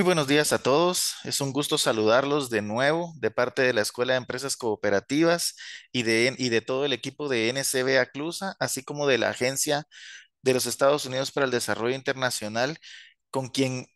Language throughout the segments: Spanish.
Muy buenos días a todos. Es un gusto saludarlos de nuevo de parte de la Escuela de Empresas Cooperativas y de, y de todo el equipo de NCB Aclusa, así como de la Agencia de los Estados Unidos para el Desarrollo Internacional, con quien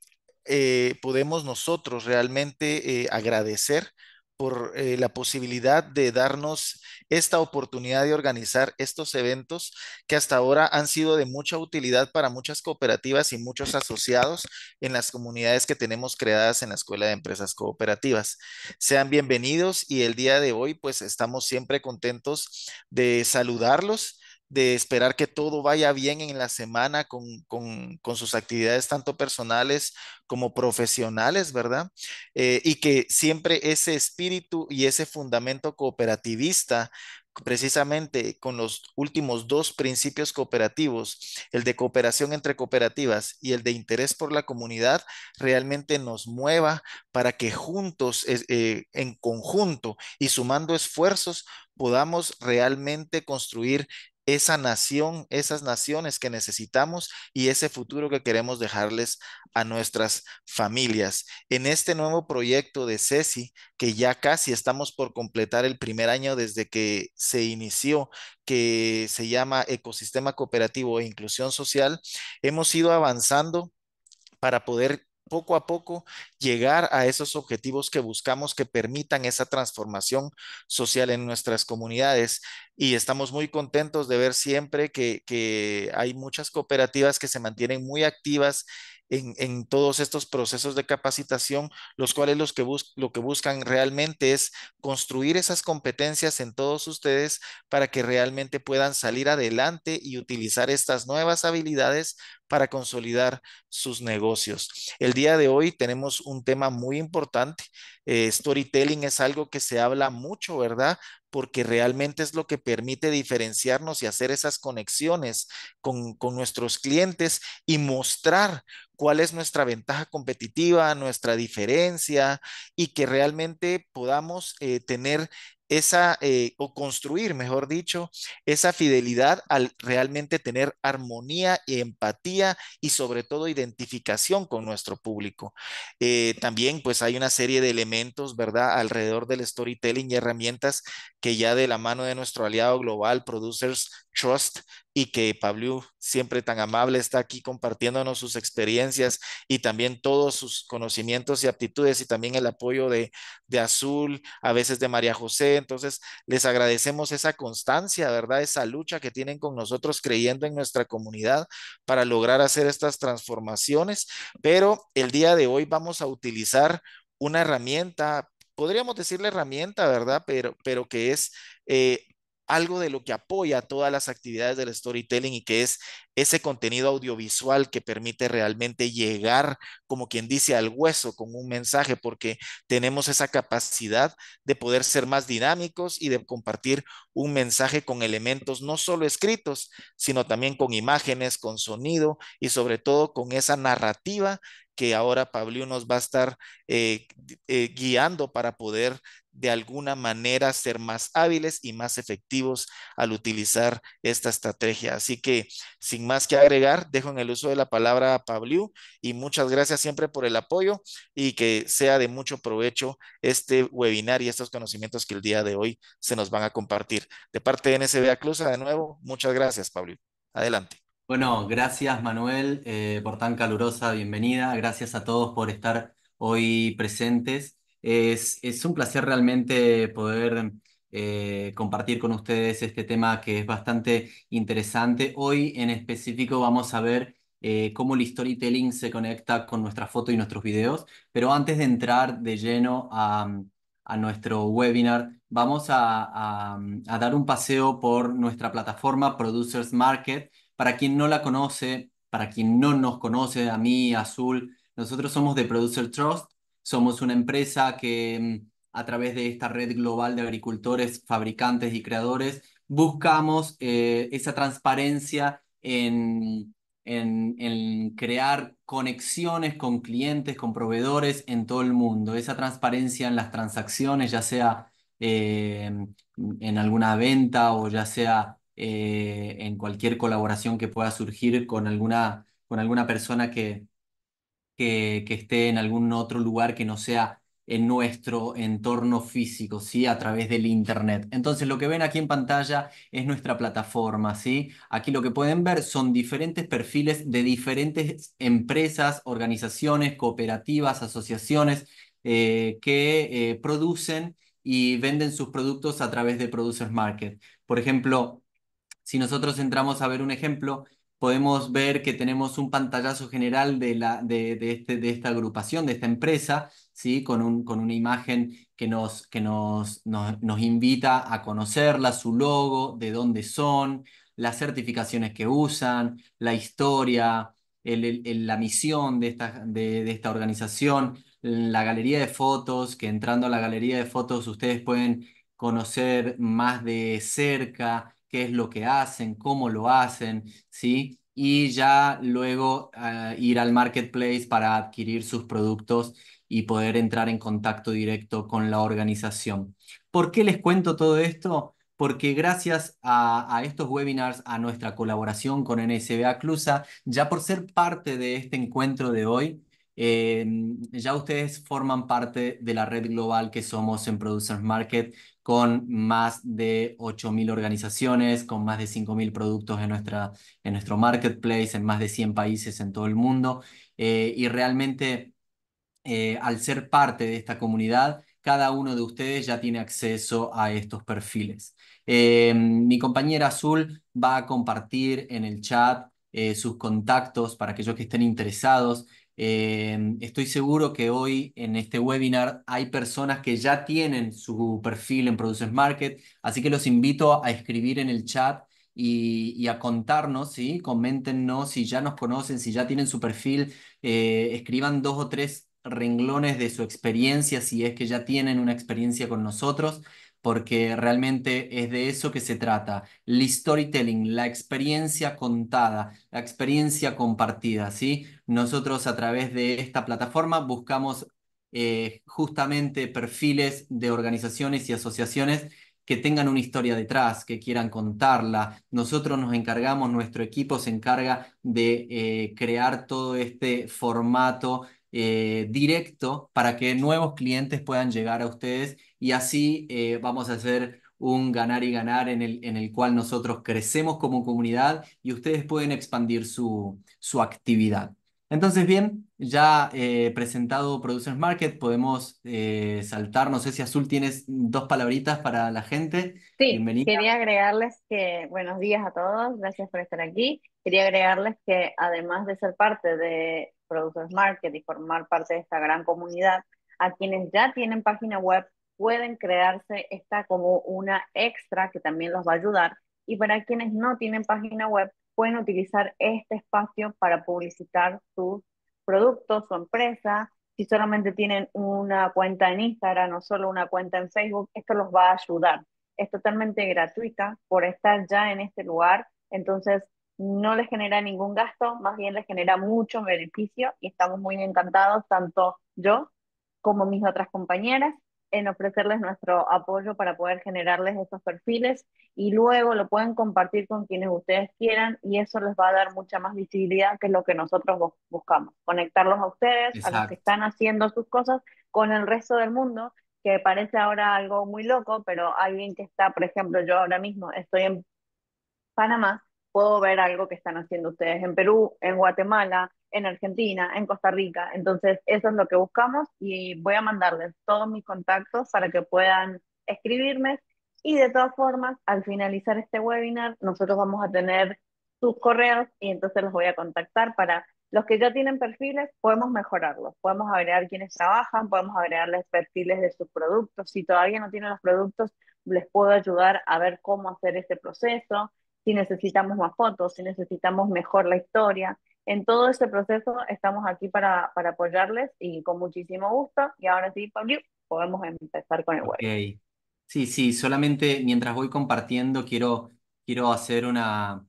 eh, podemos nosotros realmente eh, agradecer por eh, la posibilidad de darnos esta oportunidad de organizar estos eventos que hasta ahora han sido de mucha utilidad para muchas cooperativas y muchos asociados en las comunidades que tenemos creadas en la Escuela de Empresas Cooperativas. Sean bienvenidos y el día de hoy pues estamos siempre contentos de saludarlos de esperar que todo vaya bien en la semana con, sus actividades tanto personales como profesionales, ¿verdad? Eh, y que siempre ese espíritu y ese fundamento cooperativista precisamente con los últimos dos principios cooperativos, el de cooperación entre cooperativas y el de interés por la comunidad, realmente nos mueva para que juntos, eh, en conjunto y sumando esfuerzos, podamos realmente construir esa nación, esas naciones que necesitamos y ese futuro que queremos dejarles a nuestras familias. En este nuevo proyecto de Cesi que ya casi estamos por completar el primer año desde que se inició, que se llama Ecosistema Cooperativo e Inclusión Social, hemos ido avanzando para poder poco a poco llegar a esos objetivos que buscamos que permitan esa transformación social en nuestras comunidades. Y estamos muy contentos de ver siempre que, hay muchas cooperativas que se mantienen muy activas en, todos estos procesos de capacitación, los cuales los que lo que buscan realmente es construir esas competencias en todos ustedes para que realmente puedan salir adelante y utilizar estas nuevas habilidades para consolidar sus negocios. El día de hoy tenemos un tema muy importante. Eh, storytelling es algo que se habla mucho, ¿verdad? porque realmente es lo que permite diferenciarnos y hacer esas conexiones con, nuestros clientes y mostrar cuál es nuestra ventaja competitiva, nuestra diferencia y que realmente podamos eh, tener esa, eh, o construir, mejor dicho, esa fidelidad al realmente tener armonía y empatía y sobre todo identificación con nuestro público. Eh, también pues hay una serie de elementos, ¿verdad? Alrededor del storytelling y herramientas que ya de la mano de nuestro aliado global, Producers Trust, y que Pablo, siempre tan amable, está aquí compartiéndonos sus experiencias y también todos sus conocimientos y aptitudes y también el apoyo de, Azul, a veces de María José. Entonces, les agradecemos esa constancia, ¿verdad? Esa lucha que tienen con nosotros creyendo en nuestra comunidad para lograr hacer estas transformaciones. Pero el día de hoy vamos a utilizar una herramienta podríamos decirle herramienta, ¿verdad? Pero, pero que es eh, algo de lo que apoya todas las actividades del storytelling y que es ese contenido audiovisual que permite realmente llegar, como quien dice, al hueso con un mensaje, porque tenemos esa capacidad de poder ser más dinámicos y de compartir un mensaje con elementos no solo escritos, sino también con imágenes, con sonido y sobre todo con esa narrativa que ahora Pablo nos va a estar eh, eh, guiando para poder de alguna manera ser más hábiles y más efectivos al utilizar esta estrategia. Así que sin más que agregar, dejo en el uso de la palabra a Pablo y muchas gracias siempre por el apoyo y que sea de mucho provecho este webinar y estos conocimientos que el día de hoy se nos van a compartir. De parte de NSB Clusa, de nuevo, muchas gracias, Pablo. Adelante. Bueno, gracias Manuel eh, por tan calurosa bienvenida. Gracias a todos por estar hoy presentes. Es, un placer realmente poder eh, compartir con ustedes este tema que es bastante interesante. Hoy en específico vamos a ver eh, cómo el storytelling se conecta con nuestra foto y nuestros videos. Pero antes de entrar de lleno a, nuestro webinar, vamos a, a dar un paseo por nuestra plataforma Producers Market para quien no la conoce, para quien no nos conoce, a mí, Azul, nosotros somos de Producer Trust, somos una empresa que mm, a través de esta red global de agricultores, fabricantes y creadores, buscamos eh, esa transparencia en, en, crear conexiones con clientes, con proveedores en todo el mundo, esa transparencia en las transacciones, ya sea eh, en alguna venta o ya sea eh, en cualquier colaboración que pueda surgir con alguna, con alguna persona que, que, esté en algún otro lugar que no sea en nuestro entorno físico, ¿sí? A través del Internet. Entonces, lo que ven aquí en pantalla es nuestra plataforma, ¿sí? Aquí lo que pueden ver son diferentes perfiles de diferentes empresas, organizaciones, cooperativas, asociaciones eh, que eh, producen y venden sus productos a través de Producers Market. Por ejemplo, si nosotros entramos a ver un ejemplo, podemos ver que tenemos un pantallazo general de, la, de, este, de esta agrupación, de esta empresa, ¿sí? con, un, con una imagen que, nos, que nos, nos, invita a conocerla, su logo, de dónde son, las certificaciones que usan, la historia, la misión de esta, de esta organización, la galería de fotos, que entrando a la galería de fotos ustedes pueden conocer más de cerca qué es lo que hacen, cómo lo hacen, ¿sí? Y ya luego eh, ir al marketplace para adquirir sus productos y poder entrar en contacto directo con la organización. ¿Por qué les cuento todo esto? Porque gracias a, estos webinars, a nuestra colaboración con NSBA Clusa, ya por ser parte de este encuentro de hoy, eh, ya ustedes forman parte de la red global que somos en Producers Market con más de 8.000 organizaciones, con más de 5.000 productos en, nuestra, en nuestro marketplace, en más de 100 países en todo el mundo. Eh, y realmente, eh, al ser parte de esta comunidad, cada uno de ustedes ya tiene acceso a estos perfiles. Eh, mi compañera Azul va a compartir en el chat sus contactos para aquellos que estén interesados Em, estoy seguro que hoy en este webinar hay personas que ya tienen su perfil en Producers Market, así que los invito a escribir en el chat y, a contarnos, ¿sí? coméntenos si ya nos conocen, si ya tienen su perfil, eh, escriban dos o tres renglones de su experiencia, si es que ya tienen una experiencia con nosotros porque realmente es de eso que se trata, el storytelling, la experiencia contada, la experiencia compartida, ¿sí? Nosotros a través de esta plataforma buscamos eh, justamente perfiles de organizaciones y asociaciones que tengan una historia detrás, que quieran contarla. Nosotros nos encargamos, nuestro equipo se encarga de eh, crear todo este formato eh, directo para que nuevos clientes puedan llegar a ustedes y así eh, vamos a hacer un ganar y ganar en el, en el cual nosotros crecemos como comunidad y ustedes pueden expandir su, su actividad. Entonces, bien, ya eh, presentado Producers Market, podemos eh, saltar. No sé si Azul tienes dos palabritas para la gente. Sí, quería agregarles que buenos días a todos, gracias por estar aquí. Quería agregarles que además de ser parte de Producers Market y formar parte de esta gran comunidad, a quienes ya tienen página web pueden crearse esta como una extra que también los va a ayudar. Y para quienes no tienen página web, pueden utilizar este espacio para publicitar sus productos, su empresa. Si solamente tienen una cuenta en Instagram o solo una cuenta en Facebook, esto los va a ayudar. Es totalmente gratuita por estar ya en este lugar. Entonces, no les genera ningún gasto, más bien les genera mucho beneficio y estamos muy encantados, tanto yo como mis otras compañeras en ofrecerles nuestro apoyo para poder generarles esos perfiles y luego lo pueden compartir con quienes ustedes quieran y eso les va a dar mucha más visibilidad que es lo que nosotros buscamos, conectarlos a ustedes, a los que están haciendo sus cosas con el resto del mundo, que parece ahora algo muy loco, pero alguien que está, por ejemplo, yo ahora mismo estoy en Panamá puedo ver algo que están haciendo ustedes en Perú, en Guatemala, en Argentina, en Costa Rica. Entonces, eso es lo que buscamos y voy a mandarles todos mis contactos para que puedan escribirme. Y de todas formas, al finalizar este webinar, nosotros vamos a tener sus correos y entonces los voy a contactar para los que ya tienen perfiles, podemos mejorarlos. Podemos agregar quienes trabajan, podemos agregarles perfiles de sus productos. Si todavía no tienen los productos, les puedo ayudar a ver cómo hacer ese proceso si necesitamos más fotos, si necesitamos mejor la historia. En todo este proceso estamos aquí para, para apoyarles y con muchísimo gusto. Y ahora sí, Pablo, podemos empezar con el web. Sí, sí, solamente mientras voy compartiendo quiero, quiero hacer una,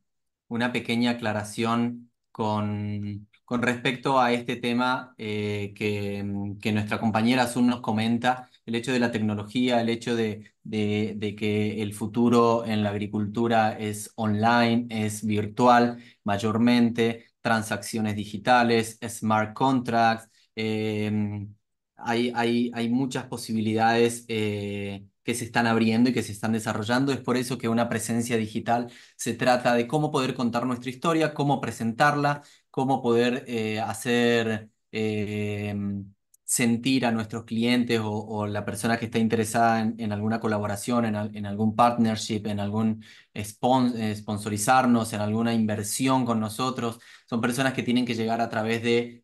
una pequeña aclaración con, con respecto a este tema eh, que, que, nuestra compañera Azul nos comenta el hecho de la tecnología, el hecho de, que el futuro en la agricultura es online, es virtual mayormente, transacciones digitales, smart contracts, em, hay, muchas posibilidades. Eh, que se están abriendo y que se están desarrollando. Es por eso que una presencia digital se trata de cómo poder contar nuestra historia, cómo presentarla, cómo poder eh, hacer em, sentir a nuestros clientes o, la persona que está interesada en, alguna colaboración, en, algún partnership, en algún eh, sponsorizarnos, en alguna inversión con nosotros. Son personas que tienen que llegar a través de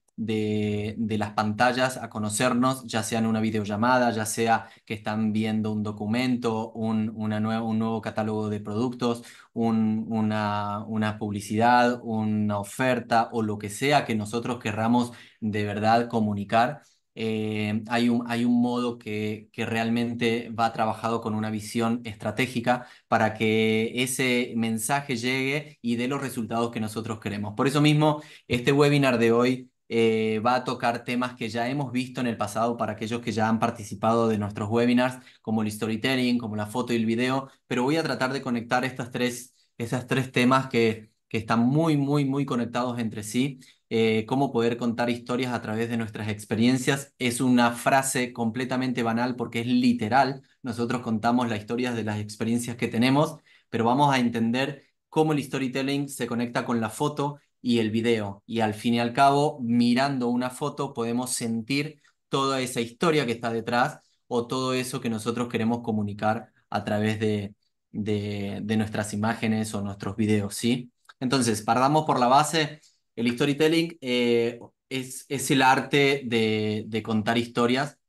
las pantallas a conocernos, ya sea en una videollamada, ya sea que están viendo un documento, un, una nuevo, un nuevo catálogo de productos, una, una publicidad, una oferta o lo que sea que nosotros querramos de verdad comunicar eh, hay, un, hay un modo que, que, realmente va trabajado con una visión estratégica para que ese mensaje llegue y dé los resultados que nosotros queremos. Por eso mismo, este webinar de hoy eh, va a tocar temas que ya hemos visto en el pasado para aquellos que ya han participado de nuestros webinars, como el storytelling, como la foto y el video, pero voy a tratar de conectar estas tres, esos tres temas que, que están muy, muy, muy conectados entre sí eh, cómo poder contar historias a través de nuestras experiencias. Es una frase completamente banal porque es literal. Nosotros contamos las historias de las experiencias que tenemos, pero vamos a entender cómo el storytelling se conecta con la foto y el video. Y al fin y al cabo, mirando una foto podemos sentir toda esa historia que está detrás o todo eso que nosotros queremos comunicar a través de, nuestras imágenes o nuestros videos, ¿sí? Entonces, partamos por la base el storytelling eh, es, es, el arte de, contar historias.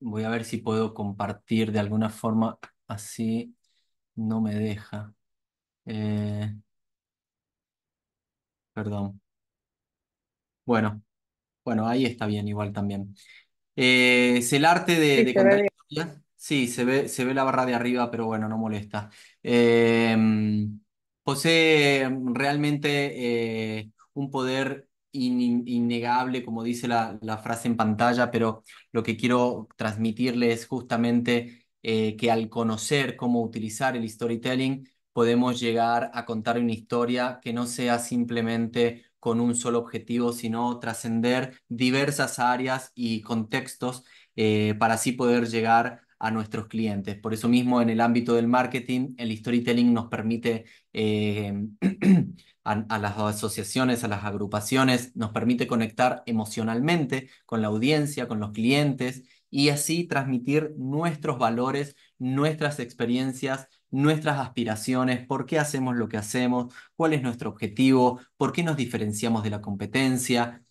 Voy a ver si puedo compartir de alguna forma. Así no me deja. Eh, perdón. Bueno, bueno, ahí está bien, igual también. Eh, es el arte de, contar historias. Sí, se ve, se ve la barra de arriba, pero bueno, no molesta. Eh, José, realmente un poder innegable, como dice la, frase en pantalla, pero lo que quiero transmitirle es justamente eh, que al conocer cómo utilizar el storytelling, podemos llegar a contar una historia que no sea simplemente con un solo objetivo, sino trascender diversas áreas y contextos eh, para así poder llegar a nuestros clientes. Por eso mismo, en el ámbito del marketing, el storytelling nos permite eh, a, las asociaciones, a las agrupaciones, nos permite conectar emocionalmente con la audiencia, con los clientes y así transmitir nuestros valores, nuestras experiencias, nuestras aspiraciones, por qué hacemos lo que hacemos, cuál es nuestro objetivo, por qué nos diferenciamos de la competencia,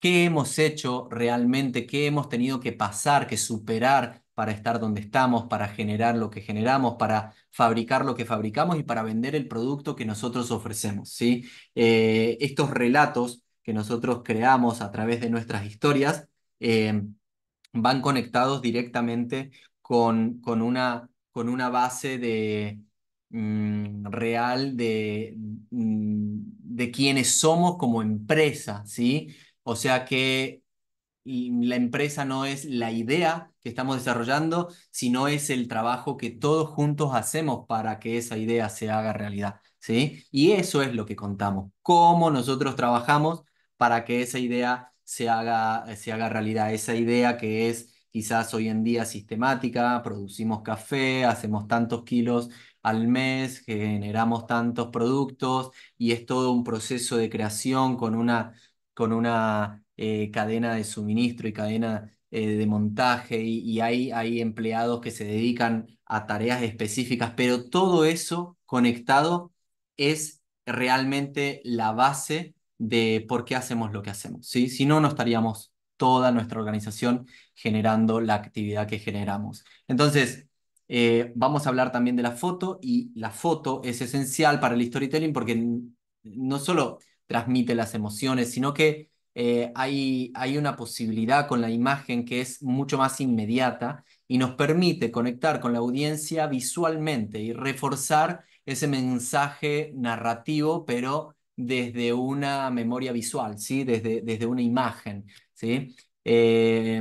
qué hemos hecho realmente, qué hemos tenido que pasar, que superar para estar donde estamos, para generar lo que generamos, para fabricar lo que fabricamos y para vender el producto que nosotros ofrecemos. ¿sí? Eh, estos relatos que nosotros creamos a través de nuestras historias eh, van conectados directamente con, con, una, con una base de, mm, real de, mm, de, quiénes somos como empresa, ¿sí? O sea que la empresa no es la idea que estamos desarrollando, sino es el trabajo que todos juntos hacemos para que esa idea se haga realidad. ¿sí? Y eso es lo que contamos, cómo nosotros trabajamos para que esa idea se haga, se haga realidad, esa idea que es quizás hoy en día sistemática, producimos café, hacemos tantos kilos al mes, generamos tantos productos y es todo un proceso de creación con una, con una eh, cadena de suministro y cadena eh, de montaje y, hay, empleados que se dedican a tareas específicas, pero todo eso conectado es realmente la base de por qué hacemos lo que hacemos. ¿sí? Si no, no estaríamos toda nuestra organización generando la actividad que generamos. Entonces, eh, vamos a hablar también de la foto y la foto es esencial para el storytelling porque no solo transmite las emociones, sino que eh, hay, hay una posibilidad con la imagen que es mucho más inmediata y nos permite conectar con la audiencia visualmente y reforzar ese mensaje narrativo, pero desde una memoria visual, ¿sí? desde, desde una imagen. ¿sí? Eh,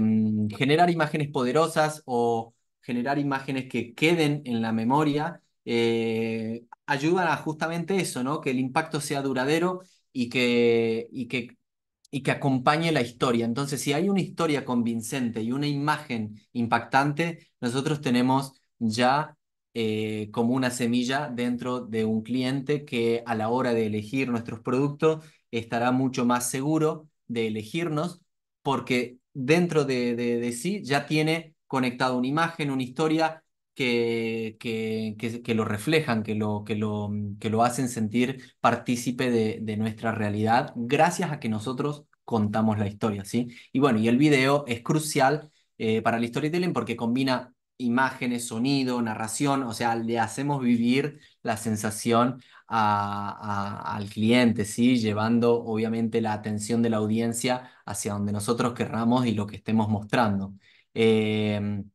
generar imágenes poderosas o generar imágenes que queden en la memoria eh, ayudan a justamente eso, ¿no? que el impacto sea duradero y que, y que y que acompañe la historia. Entonces, si hay una historia convincente y una imagen impactante, nosotros tenemos ya eh, como una semilla dentro de un cliente que a la hora de elegir nuestros productos estará mucho más seguro de elegirnos porque dentro de, de sí ya tiene conectado una imagen, una historia que, que, que, lo reflejan, que lo, que lo, que lo hacen sentir partícipe de, nuestra realidad, gracias a que nosotros contamos la historia, ¿sí? Y bueno, y el video es crucial eh, para el storytelling porque combina imágenes, sonido, narración, o sea, le hacemos vivir la sensación al cliente, ¿sí? Llevando obviamente la atención de la audiencia hacia donde nosotros querramos y lo que estemos mostrando. Em,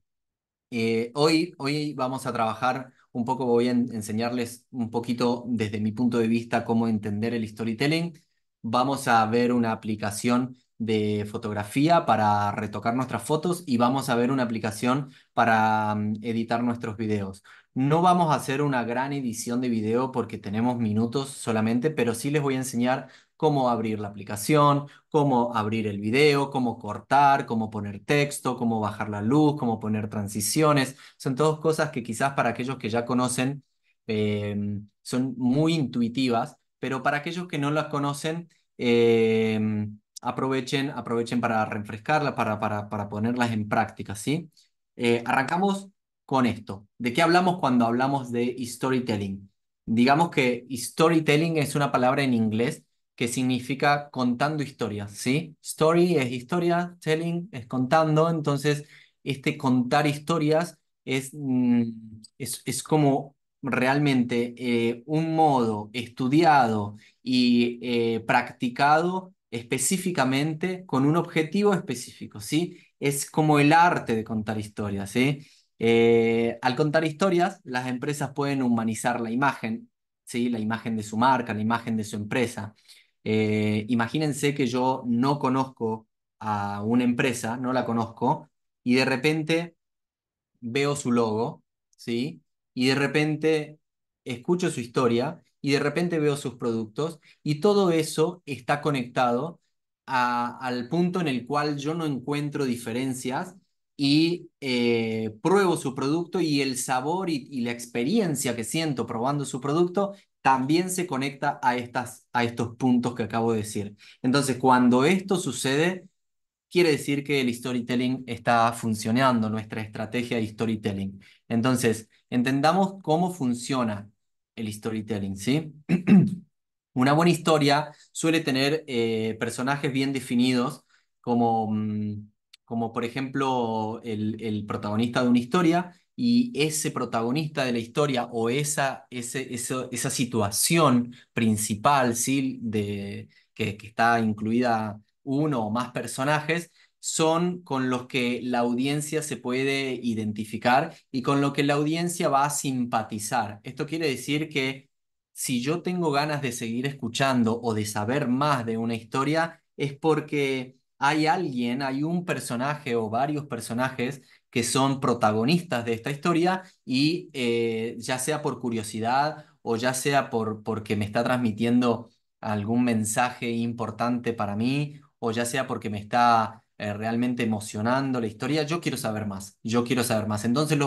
eh, hoy, hoy vamos a trabajar un poco, voy a enseñarles un poquito desde mi punto de vista cómo entender el storytelling. Vamos a ver una aplicación de fotografía para retocar nuestras fotos y vamos a ver una aplicación para mm, editar nuestros videos. No vamos a hacer una gran edición de video porque tenemos minutos solamente, pero sí les voy a enseñar cómo abrir la aplicación, cómo abrir el video, cómo cortar, cómo poner texto, cómo bajar la luz, cómo poner transiciones. Son todas cosas que quizás para aquellos que ya conocen em, son muy intuitivas, pero para aquellos que no las conocen, em, aprovechen, aprovechen para refrescarlas, para, para, para, ponerlas en práctica, ¿sí? Eh, arrancamos con esto. ¿De qué hablamos cuando hablamos de storytelling? Digamos que storytelling es una palabra en inglés que significa contando historias, ¿sí? Story es historia, telling es contando, entonces este contar historias es, mm, es, como realmente eh, un modo estudiado y eh, practicado específicamente con un objetivo específico, ¿sí? Es como el arte de contar historias, ¿sí? Eh, al contar historias, las empresas pueden humanizar la imagen, ¿sí? La imagen de su marca, la imagen de su empresa. Eh, imagínense que yo no conozco a una empresa, no la conozco, y de repente veo su logo, ¿sí? Y de repente escucho su historia y de repente veo sus productos y todo eso está conectado al punto en el cual yo no encuentro diferencias y eh, pruebo su producto y el sabor y, la experiencia que siento probando su producto también se conecta a, estas, a estos puntos que acabo de decir. Entonces, cuando esto sucede, quiere decir que el storytelling está funcionando, nuestra estrategia de storytelling. Entonces, entendamos cómo funciona el storytelling, ¿sí? Una buena historia suele tener eh, personajes bien definidos, como, mm, como por ejemplo el protagonista de una historia y ese protagonista de la historia o esa, ese, esa, situación principal ¿sí? de, que, que está incluida uno o más personajes son con los que la audiencia se puede identificar y con lo que la audiencia va a simpatizar. Esto quiere decir que si yo tengo ganas de seguir escuchando o de saber más de una historia, es porque hay alguien, hay un personaje o varios personajes que son protagonistas de esta historia y eh, ya sea por curiosidad o ya sea por, porque me está transmitiendo algún mensaje importante para mí o ya sea porque me está eh, realmente emocionando la historia, yo quiero saber más, yo quiero saber más. Entonces,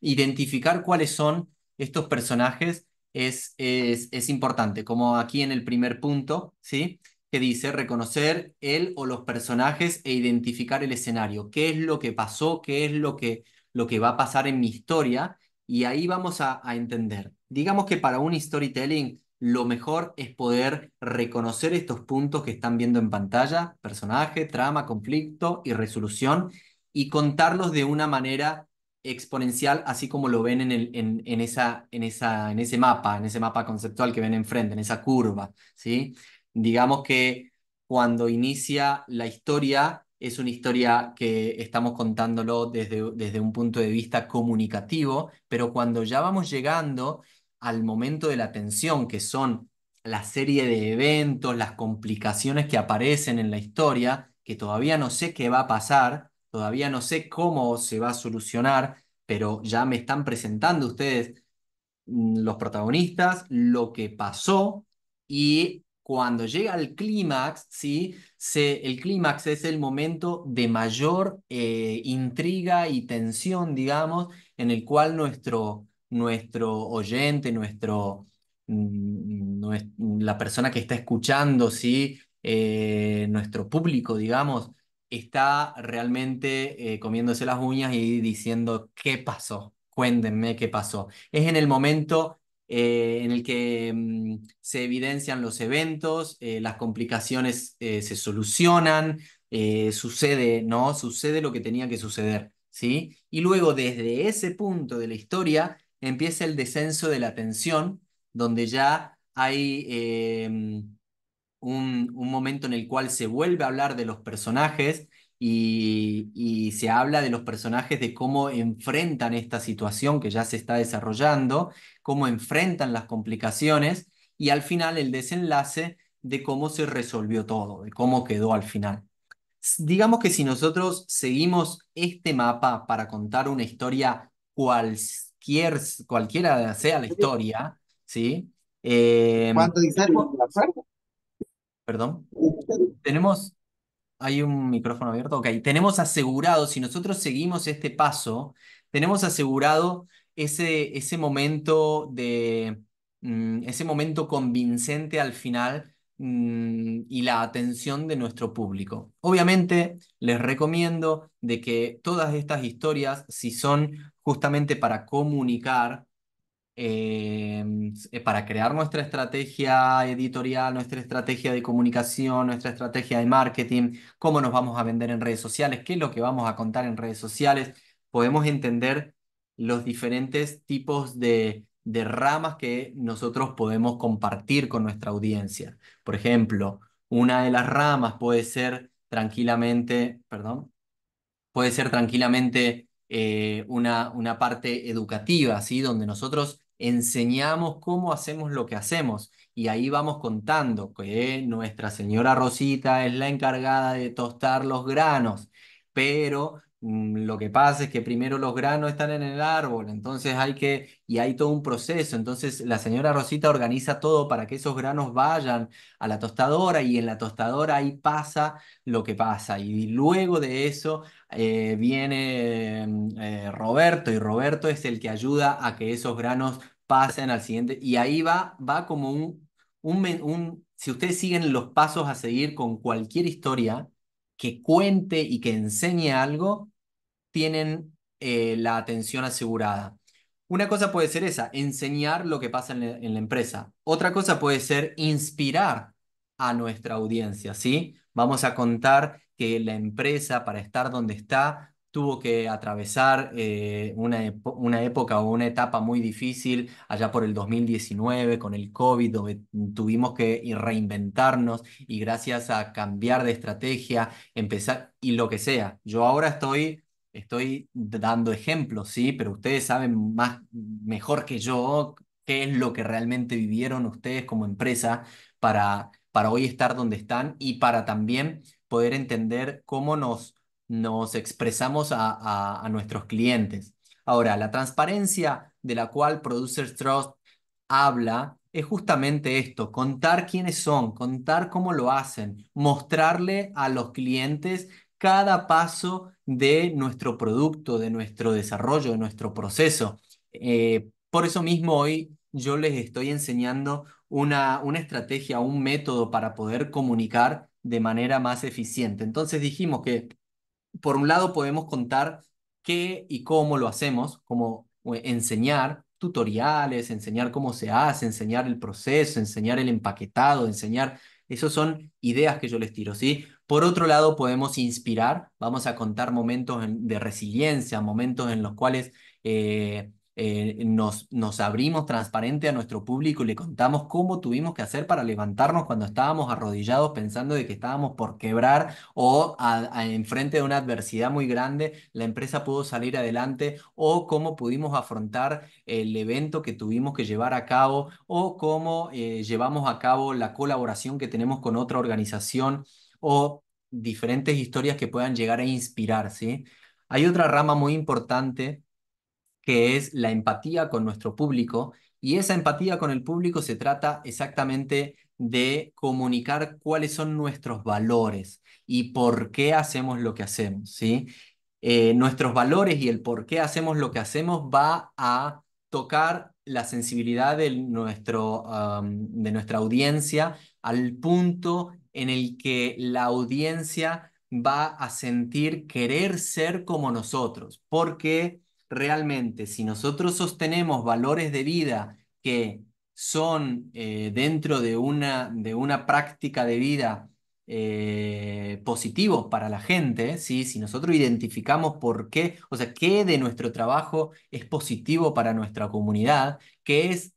identificar cuáles son estos personajes es, es, es importante, como aquí en el primer punto, ¿sí? que dice reconocer él o los personajes e identificar el escenario, qué es lo que pasó, qué es lo que, lo que va a pasar en mi historia, y ahí vamos a, entender. Digamos que para un storytelling lo mejor es poder reconocer estos puntos que están viendo en pantalla, personaje, trama, conflicto y resolución, y contarlos de una manera exponencial, así como lo ven en, el, en, esa, en, esa, en ese mapa, en ese mapa conceptual que ven enfrente, en esa curva, ¿sí? Digamos que cuando inicia la historia, es una historia que estamos contándolo desde, desde un punto de vista comunicativo, pero cuando ya vamos llegando al momento de la tensión, que son la serie de eventos, las complicaciones que aparecen en la historia, que todavía no sé qué va a pasar, todavía no sé cómo se va a solucionar, pero ya me están presentando ustedes mm, los protagonistas, lo que pasó y cuando llega al clímax, ¿sí? el clímax es el momento de mayor eh, intriga y tensión, digamos, en el cual nuestro, nuestro oyente, nuestro, mm, la persona que está escuchando, ¿sí? Eh, nuestro público, digamos, está realmente eh, comiéndose las uñas y diciendo, ¿qué pasó? Cuéntenme qué pasó. Es en el momento eh, en el que mm, se evidencian los eventos, eh, las complicaciones eh, se solucionan, sucede, ¿no? Sucede lo que tenía que suceder, ¿sí? Y luego desde ese punto de la historia empieza el descenso de la tensión, donde ya hay mm, un momento en el cual se vuelve a hablar de los personajes, y, se habla de los personajes de cómo enfrentan esta situación que ya se está desarrollando, cómo enfrentan las complicaciones y al final el desenlace de cómo se resolvió todo, de cómo quedó al final. Digamos que si nosotros seguimos este mapa para contar una historia cualquier, cualquiera sea la historia, ¿sí? Eh, ¿Cuánto dice? ¿Perdón? ¿Tenemos, hay un micrófono abierto. Ok, tenemos asegurado, si nosotros seguimos este paso, tenemos asegurado ese, ese momento de mm, ese momento convincente al final mm, y la atención de nuestro público. Obviamente, les recomiendo de que todas estas historias, si son justamente para comunicar, Em, eh, para crear nuestra estrategia editorial, nuestra estrategia de comunicación, nuestra estrategia de marketing, cómo nos vamos a vender en redes sociales, qué es lo que vamos a contar en redes sociales. Podemos entender los diferentes tipos de, ramas que nosotros podemos compartir con nuestra audiencia. Por ejemplo, una de las ramas puede ser tranquilamente, perdón, puede ser tranquilamente eh, una, una parte educativa, ¿sí? donde nosotros enseñamos cómo hacemos lo que hacemos y ahí vamos contando que nuestra señora Rosita es la encargada de tostar los granos, pero mm, lo que pasa es que primero los granos están en el árbol, entonces hay que, y hay todo un proceso, entonces la señora Rosita organiza todo para que esos granos vayan a la tostadora y en la tostadora ahí pasa lo que pasa. Y luego de eso eh, viene mm, eh, Roberto y Roberto es el que ayuda a que esos granos pasen al siguiente. Y ahí va, va como un, un, si ustedes siguen los pasos a seguir con cualquier historia que cuente y que enseñe algo, tienen eh, la atención asegurada. Una cosa puede ser esa, enseñar lo que pasa en la, en la empresa. Otra cosa puede ser inspirar a nuestra audiencia, ¿sí? Vamos a contar que la empresa, para estar donde está, tuvo que atravesar eh, una, una, época o una etapa muy difícil allá por el 2019 con el COVID, donde tuvimos que reinventarnos y gracias a cambiar de estrategia, empezar y lo que sea. Yo ahora estoy, estoy dando ejemplos, ¿sí? Pero ustedes saben más, mejor que yo qué es lo que realmente vivieron ustedes como empresa para, para hoy estar donde están y para también poder entender cómo nos nos expresamos a, nuestros clientes. Ahora, la transparencia de la cual Producer Trust habla es justamente esto, contar quiénes son, contar cómo lo hacen, mostrarle a los clientes cada paso de nuestro producto, de nuestro desarrollo, de nuestro proceso. Eh, por eso mismo hoy yo les estoy enseñando una estrategia, un método para poder comunicar de manera más eficiente. Entonces dijimos que por un lado podemos contar qué y cómo lo hacemos, como eh, enseñar tutoriales, enseñar cómo se hace, enseñar el proceso, enseñar el empaquetado, enseñar... Esas son ideas que yo les tiro, ¿sí? Por otro lado, podemos inspirar, vamos a contar momentos de resiliencia, momentos en los cuales eh, eh, nos, nos abrimos transparente a nuestro público y le contamos cómo tuvimos que hacer para levantarnos cuando estábamos arrodillados pensando de que estábamos por quebrar o a, enfrente de una adversidad muy grande, la empresa pudo salir adelante o cómo pudimos afrontar el evento que tuvimos que llevar a cabo o cómo eh, llevamos a cabo la colaboración que tenemos con otra organización o diferentes historias que puedan llegar a inspirar, Hay otra rama muy importante que es la empatía con nuestro público. Y esa empatía con el público se trata exactamente de comunicar cuáles son nuestros valores y por qué hacemos lo que hacemos. ¿sí? Eh, nuestros valores y el por qué hacemos lo que hacemos va a tocar la sensibilidad de, nuestro, de nuestra audiencia al punto en el que la audiencia va a sentir querer ser como nosotros, porque realmente si nosotros sostenemos valores de vida que son eh, dentro de una, de una práctica de vida eh, positivos para la gente, ¿sí? si nosotros identificamos por qué, o sea, qué de nuestro trabajo es positivo para nuestra comunidad, qué es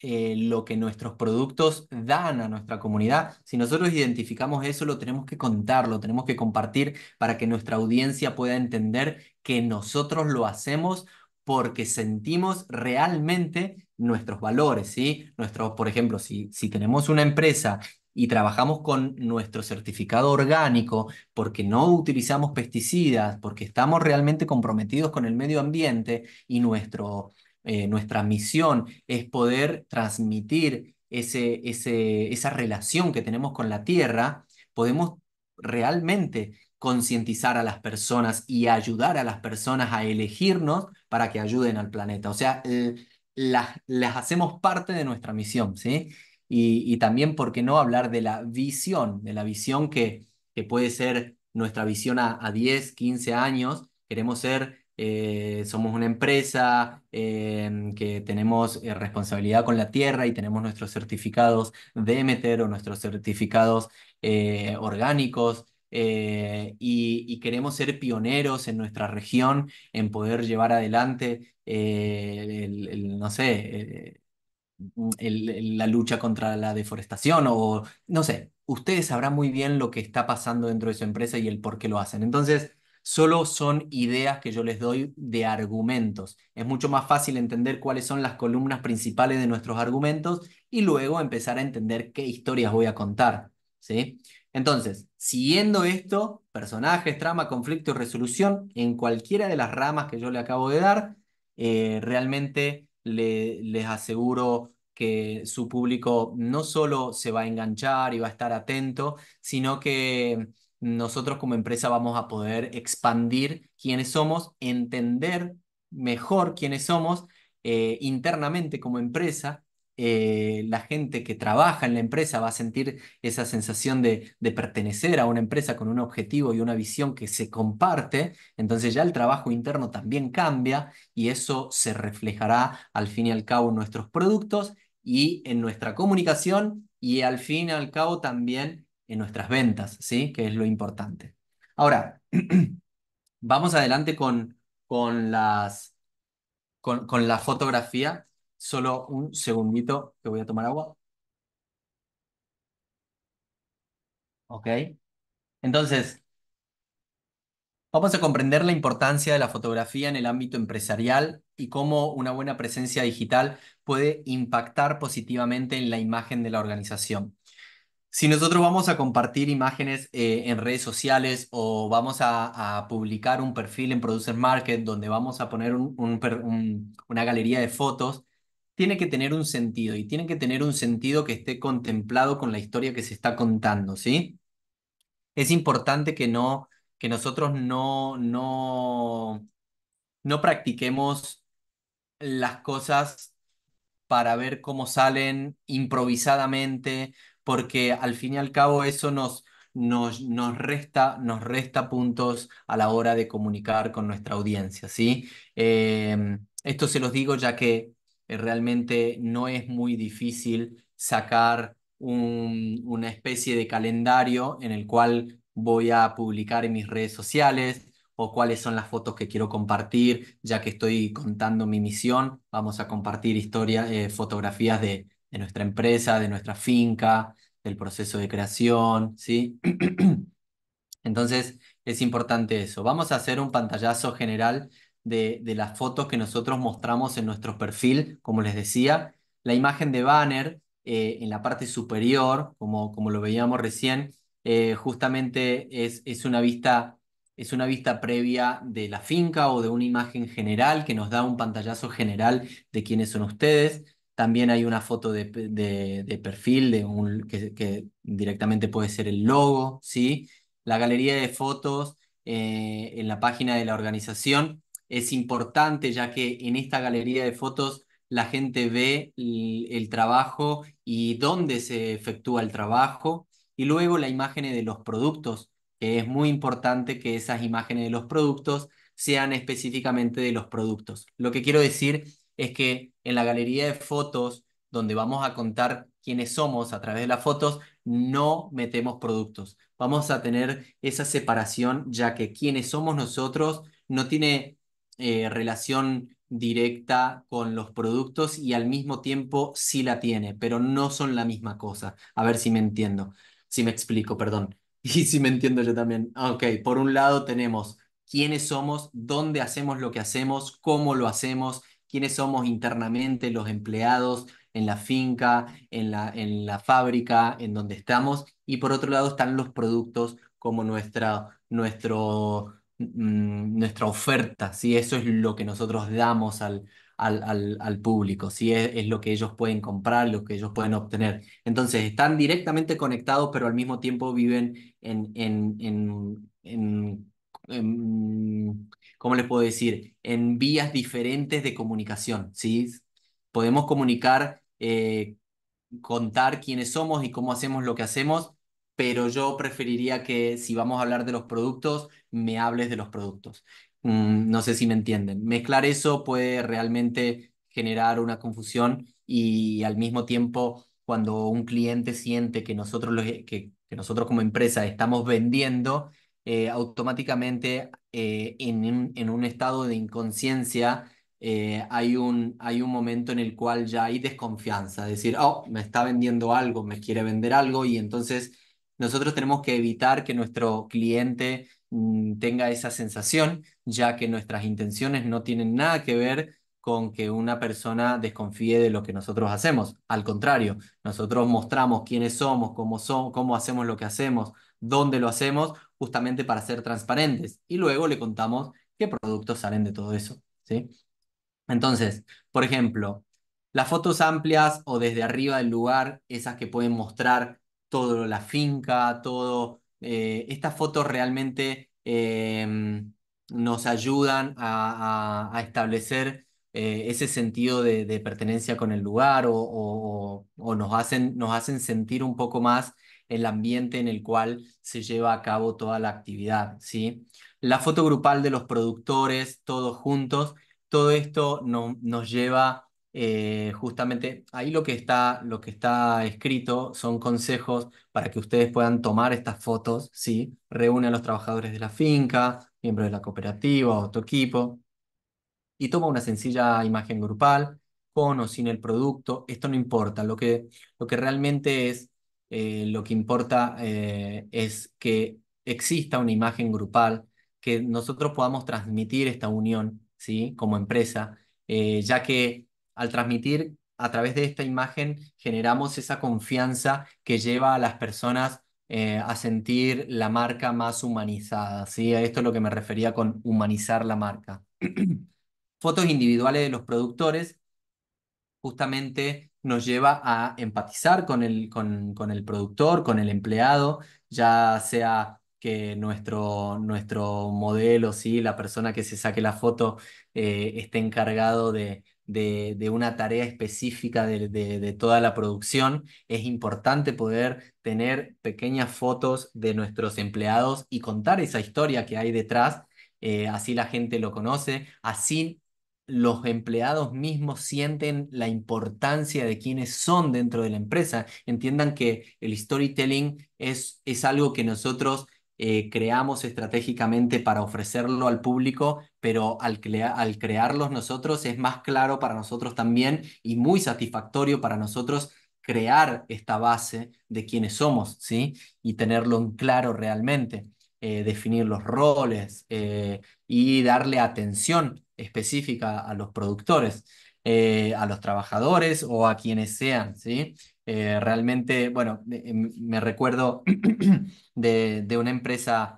eh, lo que nuestros productos dan a nuestra comunidad, si nosotros identificamos eso, lo tenemos que contar, lo tenemos que compartir para que nuestra audiencia pueda entender que nosotros lo hacemos porque sentimos realmente nuestros valores, ¿sí? por ejemplo, si, si tenemos una empresa y trabajamos con nuestro certificado orgánico porque no utilizamos pesticidas, porque estamos realmente comprometidos con el medio ambiente y nuestro, eh, nuestra misión es poder transmitir ese, ese, esa relación que tenemos con la tierra, podemos realmente concientizar a las personas y ayudar a las personas a elegirnos para que ayuden al planeta. O sea, eh, las, hacemos parte de nuestra misión, ¿sí? Y, también, ¿por qué no hablar de la visión? De la visión que, que puede ser nuestra visión a, 10, 15 años. Queremos ser eh, somos una empresa eh, que tenemos responsabilidad con la tierra y tenemos nuestros certificados de meter o nuestros certificados orgánicos eh, y, queremos ser pioneros en nuestra región en poder llevar adelante, eh, el, no sé, eh, mm, la lucha contra la deforestación o, no sé, ustedes sabrán muy bien lo que está pasando dentro de su empresa y el por qué lo hacen. Entonces, solo son ideas que yo les doy de argumentos. Es mucho más fácil entender cuáles son las columnas principales de nuestros argumentos y luego empezar a entender qué historias voy a contar. ¿sí? Entonces, siguiendo esto, personajes, trama, conflicto y resolución, en cualquiera de las ramas que yo le acabo de dar, eh, realmente les aseguro que su público no solo se va a enganchar y va a estar atento, sino que nosotros como empresa vamos a poder expandir quiénes somos, entender mejor quiénes somos eh, internamente como empresa eh, la gente que trabaja en la empresa va a sentir esa sensación de, de, pertenecer a una empresa con un objetivo y una visión que se comparte, entonces ya el trabajo interno también cambia y eso se reflejará al fin y al cabo en nuestros productos y en nuestra comunicación y al fin y al cabo también en nuestras ventas, ¿sí? Que es lo importante. Ahora, vamos adelante con, con, las, con, con la fotografía Solo un segundito que voy a tomar agua. Ok. Entonces, vamos a comprender la importancia de la fotografía en el ámbito empresarial y cómo una buena presencia digital puede impactar positivamente en la imagen de la organización. Si nosotros vamos a compartir imágenes eh, en redes sociales o vamos a, publicar un perfil en Producer Market donde vamos a poner una galería de fotos, tiene que tener un sentido y tiene que tener un sentido que esté contemplado con la historia que se está contando, ¿sí? Es importante que no que nosotros no no no practiquemos las cosas para ver cómo salen improvisadamente, porque al fin y al cabo eso nos nos, nos, resta, nos resta puntos a la hora de comunicar con nuestra audiencia, ¿sí? Eh, esto se los digo ya que eh, realmente no es muy difícil sacar una especie de calendario en el cual voy a publicar en mis redes sociales o cuáles son las fotos que quiero compartir, ya que estoy contando mi misión, vamos a compartir historias, eh, fotografías de, de, nuestra empresa, de nuestra finca, del proceso de creación, ¿sí? Entonces, es importante eso. Vamos a hacer un pantallazo general de, las fotos que nosotros mostramos en nuestro perfil, como les decía, la imagen de banner eh, en la parte superior, como, como lo veíamos recién, eh, justamente es, es, una vista, es una vista previa de la finca o de una imagen general que nos da un pantallazo general de quiénes son ustedes. También hay una foto de, perfil de un, que, directamente puede ser el logo, ¿sí? la galería de fotos eh, en la página de la organización es importante ya que en esta galería de fotos la gente ve el, trabajo y dónde se efectúa el trabajo y luego la imagen de los productos, que es muy importante que esas imágenes de los productos sean específicamente de los productos. Lo que quiero decir es que en la galería de fotos, donde vamos a contar quiénes somos a través de las fotos, no metemos productos. Vamos a tener esa separación ya que quiénes somos nosotros no tiene eh, relación directa con los productos y al mismo tiempo sí la tiene, pero no son la misma cosa. A ver si me entiendo, si me explico, perdón. Y si me entiendo yo también. Ah, ok, por un lado tenemos quiénes somos, dónde hacemos lo que hacemos, cómo lo hacemos, quiénes somos internamente, los empleados, en la finca, en la, en la fábrica, en donde estamos. Y por otro lado están los productos como nuestra, nuestro Mm, nuestra oferta, si eso es lo que nosotros damos al, al, público, si es, lo que ellos pueden comprar, lo que ellos pueden obtener. Entonces, están directamente conectados, pero al mismo tiempo viven en, en, en, ¿cómo les puedo decir? En vías diferentes de comunicación, ¿sí? Podemos comunicar, eh, contar quiénes somos y cómo hacemos lo que hacemos, pero yo preferiría que si vamos a hablar de los productos, me hables de los productos. Mm, no sé si me entienden. Mezclar eso puede realmente generar una confusión y al mismo tiempo cuando un cliente siente que nosotros, los, e, que, nosotros como empresa estamos vendiendo, eh, automáticamente eh, en, un estado de inconsciencia eh, hay, un, hay un momento en el cual ya hay desconfianza, decir, oh, me está vendiendo algo, me quiere vender algo y entonces nosotros tenemos que evitar que nuestro cliente Mm, tenga esa sensación, ya que nuestras intenciones no tienen nada que ver con que una persona desconfíe de lo que nosotros hacemos. Al contrario, nosotros mostramos quiénes somos, cómo, son, cómo hacemos lo que hacemos, dónde lo hacemos, justamente para ser transparentes. Y luego le contamos qué productos salen de todo eso. ¿sí? Entonces, por ejemplo, las fotos amplias o desde arriba del lugar, esas que pueden mostrar toda la finca, todo eh, estas fotos realmente em, nos ayudan a, establecer eh, ese sentido de, pertenencia con el lugar o, o, nos, hacen, nos, hacen, sentir un poco más el ambiente en el cual se lleva a cabo toda la actividad. ¿sí? La foto grupal de los productores, todos juntos, todo esto nos lleva eh, justamente ahí lo que, está, lo que está escrito son consejos para que ustedes puedan tomar estas fotos, ¿sí? Reúne a los trabajadores de la finca, miembros de la cooperativa otro equipo, y toma una sencilla imagen grupal, con o sin el producto, esto no importa, lo que, lo que realmente es, eh, lo que importa eh, es que exista una imagen grupal, que nosotros podamos transmitir esta unión, ¿sí? Como empresa, ya que al transmitir a través de esta imagen generamos esa confianza que lleva a las personas eh, a sentir la marca más humanizada. ¿sí? esto es lo que me refería con humanizar la marca. Fotos individuales de los productores justamente nos lleva a empatizar con el, con, el productor, con el empleado, ya sea que nuestro, nuestro modelo, ¿sí? la persona que se saque la foto, eh, esté encargado de, de, una tarea específica de, toda la producción. Es importante poder tener pequeñas fotos de nuestros empleados y contar esa historia que hay detrás. Eh, así la gente lo conoce, así los empleados mismos sienten la importancia de quienes son dentro de la empresa. Entiendan que el storytelling es, es algo que nosotros eh, creamos estratégicamente para ofrecerlo al público, pero al, al crearlos nosotros es más claro para nosotros también y muy satisfactorio para nosotros crear esta base de quienes somos, ¿sí? Y tenerlo en claro realmente, eh, definir los roles eh, y darle atención específica a los productores, a los trabajadores o a quienes sean, ¿sí? Eh, realmente, bueno, me em, recuerdo de, una empresa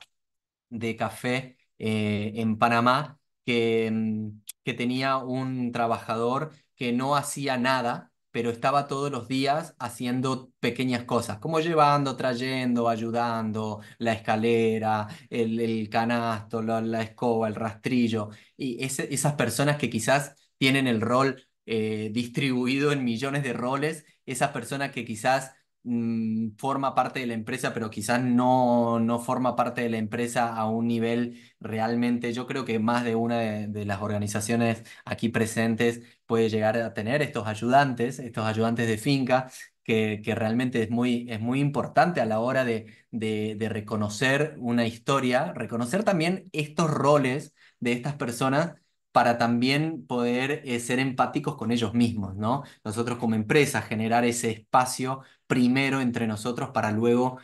de café eh, en Panamá que, em, que tenía un trabajador que no hacía nada, pero estaba todos los días haciendo pequeñas cosas, como llevando, trayendo, ayudando, la escalera, el, el canasto, la, escoba, el rastrillo. Y esas personas que quizás tienen el rol eh, distribuido en millones de roles esas personas que quizás mm, forma parte de la empresa, pero quizás no, no forma parte de la empresa a un nivel realmente, yo creo que más de una de, las organizaciones aquí presentes puede llegar a tener estos ayudantes, estos ayudantes de finca, que, que, realmente es muy, es muy importante a la hora de, de, de, reconocer una historia, reconocer también estos roles de estas personas para también poder eh, ser empáticos con ellos mismos, ¿no? Nosotros como empresa generar ese espacio primero entre nosotros para luego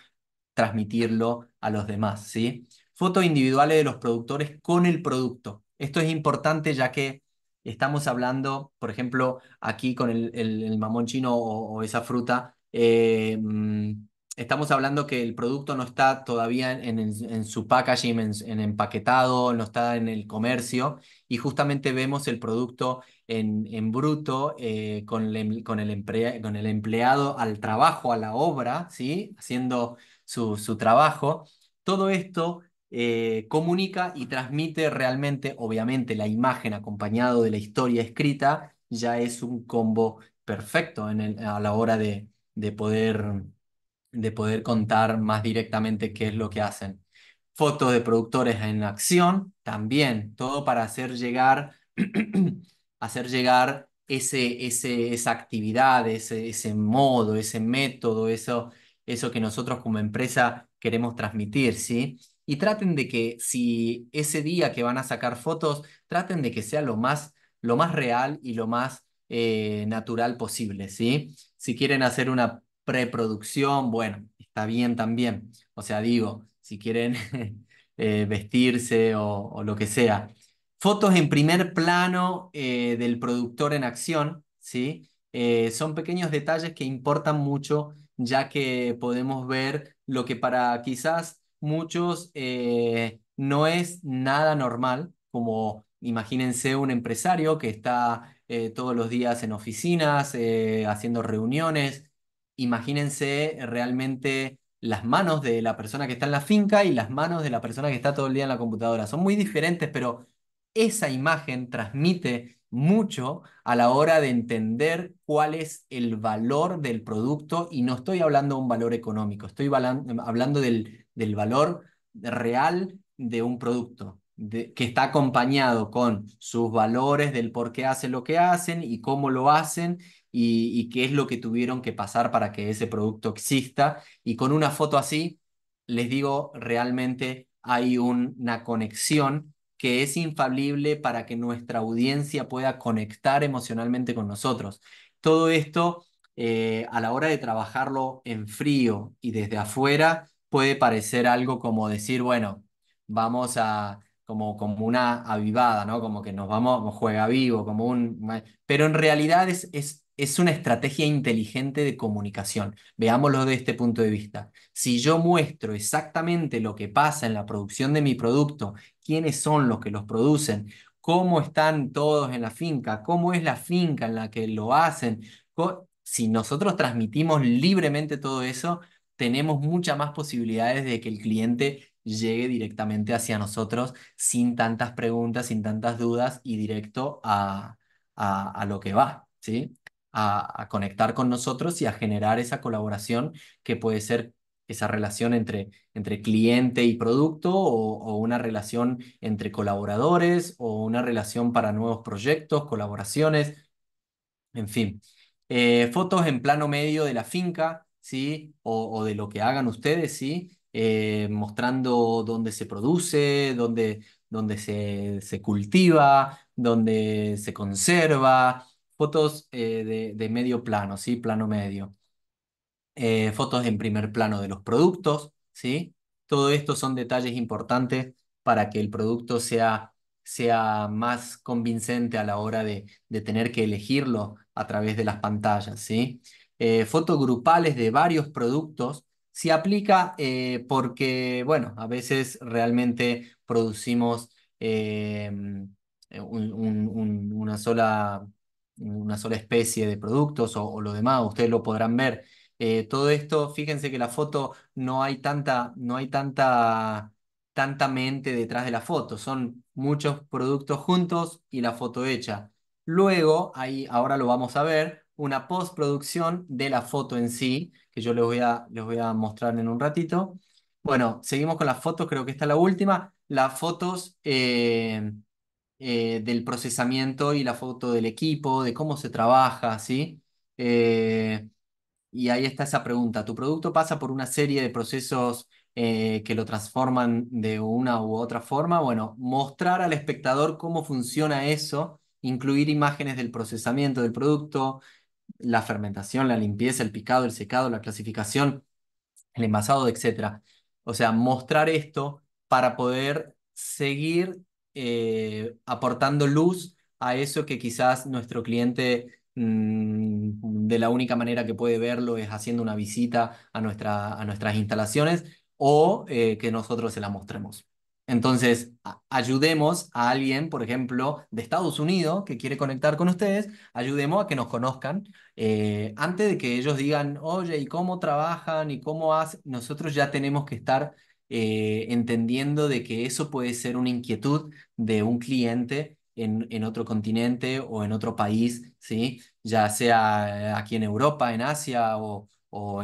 transmitirlo a los demás, ¿sí? Fotos individuales de los productores con el producto. Esto es importante ya que estamos hablando, por ejemplo, aquí con el, mamón chino o, esa fruta, eh, mm, estamos hablando que el producto no está todavía en, en, su packaging, en, empaquetado, no está en el comercio y justamente vemos el producto en, bruto eh, em, con, el, con, el empleado al trabajo, a la obra, ¿sí? haciendo su, su trabajo. Todo esto eh, comunica y transmite realmente, obviamente, la imagen acompañado de la historia escrita ya es un combo perfecto a la hora de, de poder de poder contar más directamente qué es lo que hacen. Fotos de productores en acción, también, todo para hacer llegar, hacer llegar ese, ese, esa actividad, ese, ese modo, ese método, eso, eso que nosotros como empresa queremos transmitir, ¿sí? Y traten de que si ese día que van a sacar fotos, traten de que sea lo más, lo más real y lo más eh, natural posible, ¿sí? Si quieren hacer una preproducción, bueno, está bien también. O sea, digo, si quieren eh, vestirse o, lo que sea. Fotos en primer plano eh, del productor en acción, ¿sí? Eh, son pequeños detalles que importan mucho, ya que podemos ver lo que para quizás muchos no es nada normal, como imagínense un empresario que está todos los días en oficinas, haciendo reuniones, imagínense realmente las manos de la persona que está en la finca y las manos de la persona que está todo el día en la computadora. Son muy diferentes, pero esa imagen transmite mucho a la hora de entender cuál es el valor del producto y no estoy hablando de un valor económico, estoy hablando del, del valor real de un producto. que está acompañado con sus valores del por qué hacen lo que hacen y cómo lo hacen y, qué es lo que tuvieron que pasar para que ese producto exista. Y con una foto así, les digo, realmente hay una conexión que es infalible para que nuestra audiencia pueda conectar emocionalmente con nosotros. Todo esto, eh, a la hora de trabajarlo en frío y desde afuera, puede parecer algo como decir, bueno, vamos a, como, como una avivada, ¿no? Como que nos vamos, como juega vivo, como un... Pero en realidad es es una estrategia inteligente de comunicación. Veámoslo desde este punto de vista. Si yo muestro exactamente lo que pasa en la producción de mi producto, quiénes son los que los producen, cómo están todos en la finca, cómo es la finca en la que lo hacen, si nosotros transmitimos libremente todo eso, tenemos muchas más posibilidades de que el cliente llegue directamente hacia nosotros sin tantas preguntas, sin tantas dudas y directo a, a, a lo que va. ¿sí? a, conectar con nosotros y a generar esa colaboración que puede ser esa relación entre, entre cliente y producto o, una relación entre colaboradores o una relación para nuevos proyectos, colaboraciones, en fin. Eh, fotos en plano medio de la finca, ¿sí? O, de lo que hagan ustedes, ¿sí? Eh, mostrando dónde se produce, dónde, se, se cultiva, dónde se conserva, fotos eh, de, medio plano, ¿sí? Plano medio. Eh, fotos en primer plano de los productos, ¿sí? Todo esto son detalles importantes para que el producto sea, sea más convincente a la hora de, de tener que elegirlo a través de las pantallas, ¿sí? Eh, fotos grupales de varios productos, se aplica porque, bueno, a veces realmente producimos una sola una sola especie de productos o, lo demás, ustedes lo podrán ver. Eh, todo esto, fíjense que la foto no hay tanta, no hay tanta, tanta mente detrás de la foto, son muchos productos juntos y la foto hecha. Luego, ahí ahora lo vamos a ver, una postproducción de la foto en sí, que yo les voy a, les voy a mostrar en un ratito. Bueno, seguimos con las fotos, creo que esta es la última. Las fotos, eh, eh, del procesamiento y la foto del equipo, de cómo se trabaja, ¿sí? Eh, y ahí está esa pregunta. Tu producto pasa por una serie de procesos eh, que lo transforman de una u otra forma. Bueno, mostrar al espectador cómo funciona eso, incluir imágenes del procesamiento del producto, la fermentación, la limpieza, el picado, el secado, la clasificación, el envasado, etc. O sea, mostrar esto para poder seguir eh, aportando luz a eso que quizás nuestro cliente mm, de la única manera que puede verlo es haciendo una visita a, nuestra, a nuestras instalaciones o eh, que nosotros se la mostremos. Entonces, ayudemos a alguien, por ejemplo, de Estados Unidos que quiere conectar con ustedes, ayudemos a que nos conozcan. Eh, antes de que ellos digan, oye, ¿y cómo trabajan? ¿Y cómo hacen? Nosotros ya tenemos que estar eh, entendiendo de que eso puede ser una inquietud de un cliente en, en, otro continente o en otro país, ¿sí? ya sea aquí en Europa, en Asia o,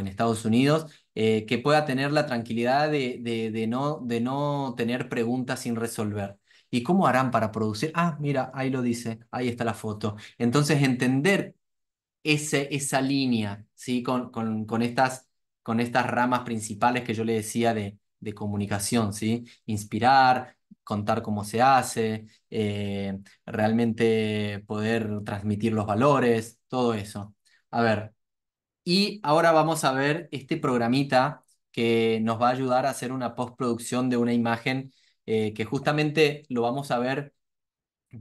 en Estados Unidos, eh, que pueda tener la tranquilidad de, de, no, de no tener preguntas sin resolver. ¿Y cómo harán para producir? Ah, mira, ahí lo dice, ahí está la foto. Entonces, entender ese, esa línea, ¿sí? Con, con, con, estas, con estas ramas principales que yo le decía de, de comunicación, ¿sí? Inspirar, contar cómo se hace, eh, realmente poder transmitir los valores, todo eso. A ver, y ahora vamos a ver este programita que nos va a ayudar a hacer una postproducción de una imagen eh, que justamente lo vamos a ver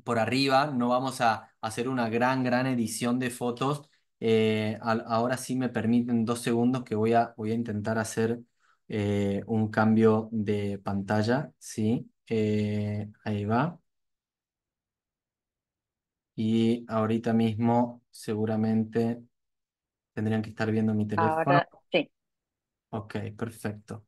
por arriba, no vamos a hacer una gran, gran edición de fotos. Eh, ahora sí me permiten dos segundos que voy a, voy a intentar hacer eh, un cambio de pantalla, ¿sí? Eh, ahí va. Y ahorita mismo seguramente tendrían que estar viendo mi teléfono. sí. Ok, perfecto.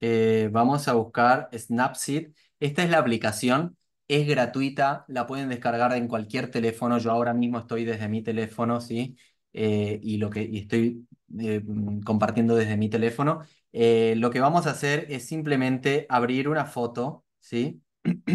Eh, vamos a buscar Snapseed. Esta es la aplicación, es gratuita, la pueden descargar en cualquier teléfono. Yo ahora mismo estoy desde mi teléfono, ¿sí? y lo que estoy mm, compartiendo desde mi teléfono. Eh, lo que vamos a hacer es simplemente abrir una foto, ¿sí?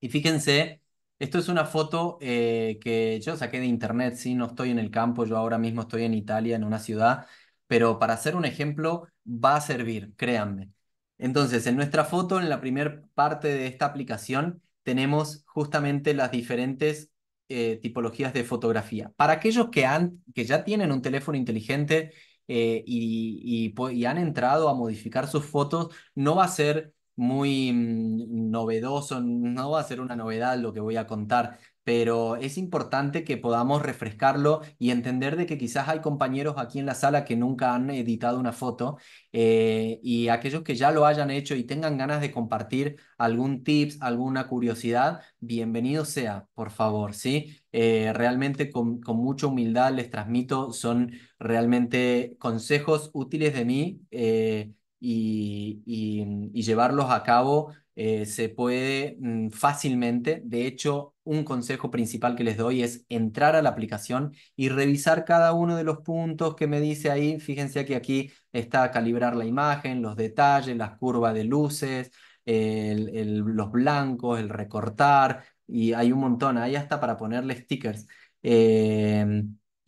y fíjense, esto es una foto eh, que yo saqué de internet, ¿sí? No estoy en el campo, yo ahora mismo estoy en Italia, en una ciudad, pero para hacer un ejemplo va a servir, créanme. Entonces, en nuestra foto, en la primera parte de esta aplicación, tenemos justamente las diferentes eh, tipologías de fotografía. Para aquellos que, han, que ya tienen un teléfono inteligente, eh, y, han entrado a modificar sus fotos, no va a ser muy mm, novedoso, no va a ser una novedad lo que voy a contar, pero es importante que podamos refrescarlo y entender de que quizás hay compañeros aquí en la sala que nunca han editado una foto eh, y aquellos que ya lo hayan hecho y tengan ganas de compartir algún tips, alguna curiosidad, bienvenido sea, por favor, ¿sí? Eh, realmente con, mucha humildad les transmito, son realmente consejos útiles de mí eh, y, mm, y, llevarlos a cabo eh, se puede mm, fácilmente. De hecho, un consejo principal que les doy es entrar a la aplicación y revisar cada uno de los puntos que me dice ahí. Fíjense que aquí está calibrar la imagen, los detalles, las curvas de luces. los blancos, el recortar, y hay un montón, hay hasta para ponerle stickers. Eh,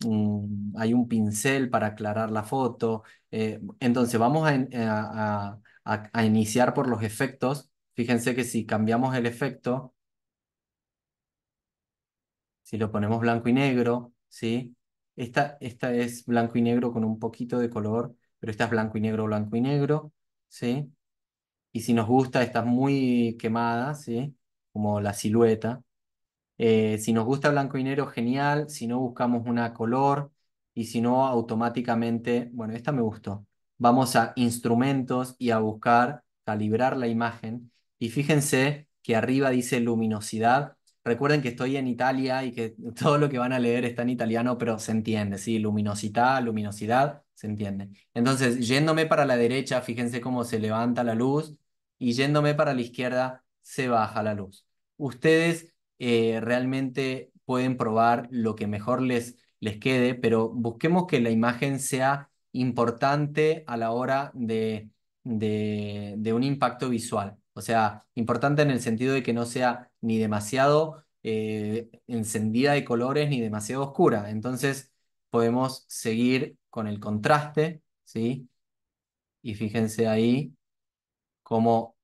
mm, hay un pincel para aclarar la foto. Eh, entonces vamos eh, a, a, a, iniciar por los efectos. Fíjense que si cambiamos el efecto, si lo ponemos blanco y negro, ¿sí? Esta, esta es blanco y negro con un poquito de color, pero esta es blanco y negro, blanco y negro, ¿sí? Y si nos gusta, esta muy quemada, ¿sí? como la silueta. Eh, si nos gusta blanco y negro, genial. Si no, buscamos una color. Y si no, automáticamente, bueno, esta me gustó. Vamos a instrumentos y a buscar calibrar la imagen. Y fíjense que arriba dice luminosidad. Recuerden que estoy en Italia y que todo lo que van a leer está en italiano, pero se entiende, ¿sí? luminosidad luminosidad, se entiende. Entonces, yéndome para la derecha, fíjense cómo se levanta la luz y yéndome para la izquierda, se baja la luz ustedes eh, realmente pueden probar lo que mejor les, les quede, pero busquemos que la imagen sea importante a la hora de, un impacto visual. O sea, importante en el sentido de que no sea ni demasiado eh, encendida de colores ni demasiado oscura. Entonces, podemos seguir con el contraste, ¿sí? Y fíjense ahí cómo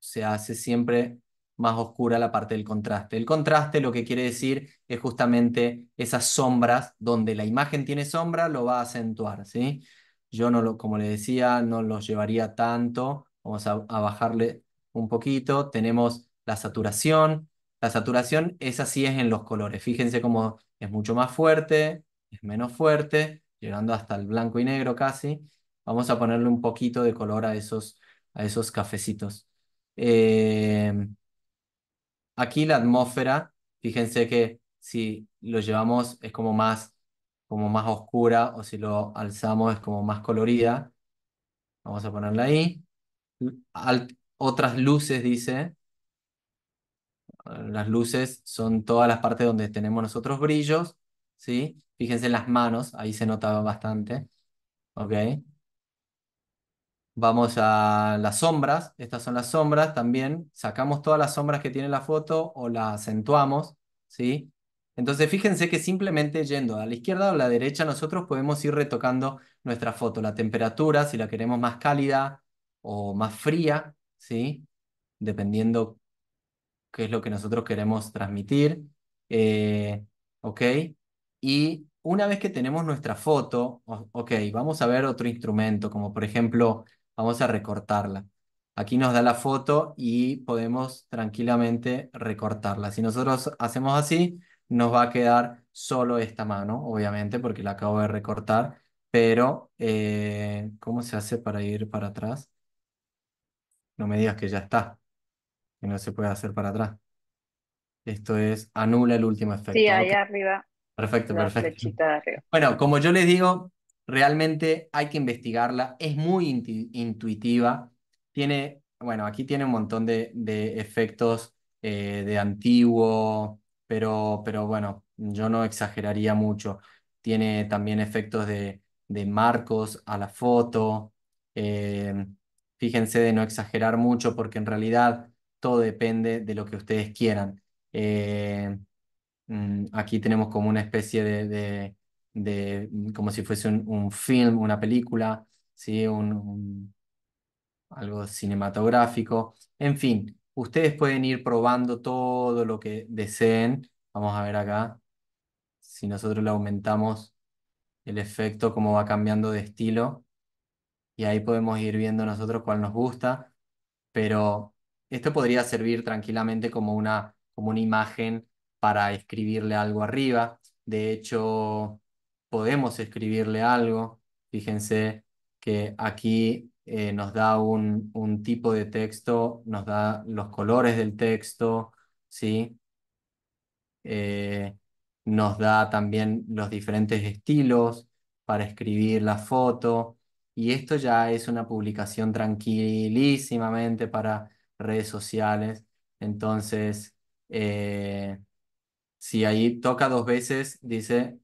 se hace siempre más oscura la parte del contraste. El contraste lo que quiere decir es justamente esas sombras, donde la imagen tiene sombra, lo va a acentuar, ¿sí? Yo no lo, como le decía, no los llevaría tanto, vamos a, bajarle un poquito, tenemos la saturación, la saturación es así es en los colores, fíjense cómo es mucho más fuerte, es menos fuerte, llegando hasta el blanco y negro casi, vamos a ponerle un poquito de color a esos, a esos cafecitos. Eh, Aquí la atmósfera, fíjense que si lo llevamos es como más, como más oscura o si lo alzamos es como más colorida. Vamos a ponerla ahí. otras luces, dice. Las luces son todas las partes donde tenemos nosotros brillos, ¿sí? Fíjense en las manos, ahí se nota bastante, ¿ok? Vamos a las sombras, estas son las sombras también, sacamos todas las sombras que tiene la foto o la acentuamos, ¿sí? Entonces fíjense que simplemente yendo a la izquierda o a la derecha nosotros podemos ir retocando nuestra foto, la temperatura, si la queremos más cálida o más fría, ¿sí? Dependiendo qué es lo que nosotros queremos transmitir, eh, ¿ok? Y una vez que tenemos nuestra foto, ok, vamos a ver otro instrumento, como por ejemplo Vamos a recortarla. Aquí nos da la foto y podemos tranquilamente recortarla. Si nosotros hacemos así, nos va a quedar solo esta mano, obviamente, porque la acabo de recortar. Pero, eh, ¿cómo se hace para ir para atrás? No me digas que ya está, que no se puede hacer para atrás. Esto es, anula el último efecto. Sí, ahí arriba. Perfecto, perfecto. Bueno, como yo les digo, Realmente hay que investigarla, es muy intuitiva, tiene, bueno, aquí tiene un montón de, efectos eh, de antiguo, pero, pero bueno, yo no exageraría mucho. Tiene también efectos de, de marcos a la foto. Eh, fíjense de no exagerar mucho porque en realidad todo depende de lo que ustedes quieran. Eh, mm, aquí tenemos como una especie de, de, mm, como si fuese un, film, una película, ¿sí? Un, algo cinematográfico. En fin, ustedes pueden ir probando todo lo que deseen. Vamos a ver acá si nosotros le aumentamos el efecto, cómo va cambiando de estilo. Y ahí podemos ir viendo nosotros cuál nos gusta. Pero esto podría servir tranquilamente como una, como una imagen para escribirle algo arriba. De hecho, podemos escribirle algo. Fíjense que aquí eh, nos da un, tipo de texto, nos da los colores del texto, ¿sí? Eh, nos da también los diferentes estilos para escribir la foto. Y esto ya es una publicación tranquilísimamente para redes sociales. Entonces, eh, si ahí toca dos veces, dice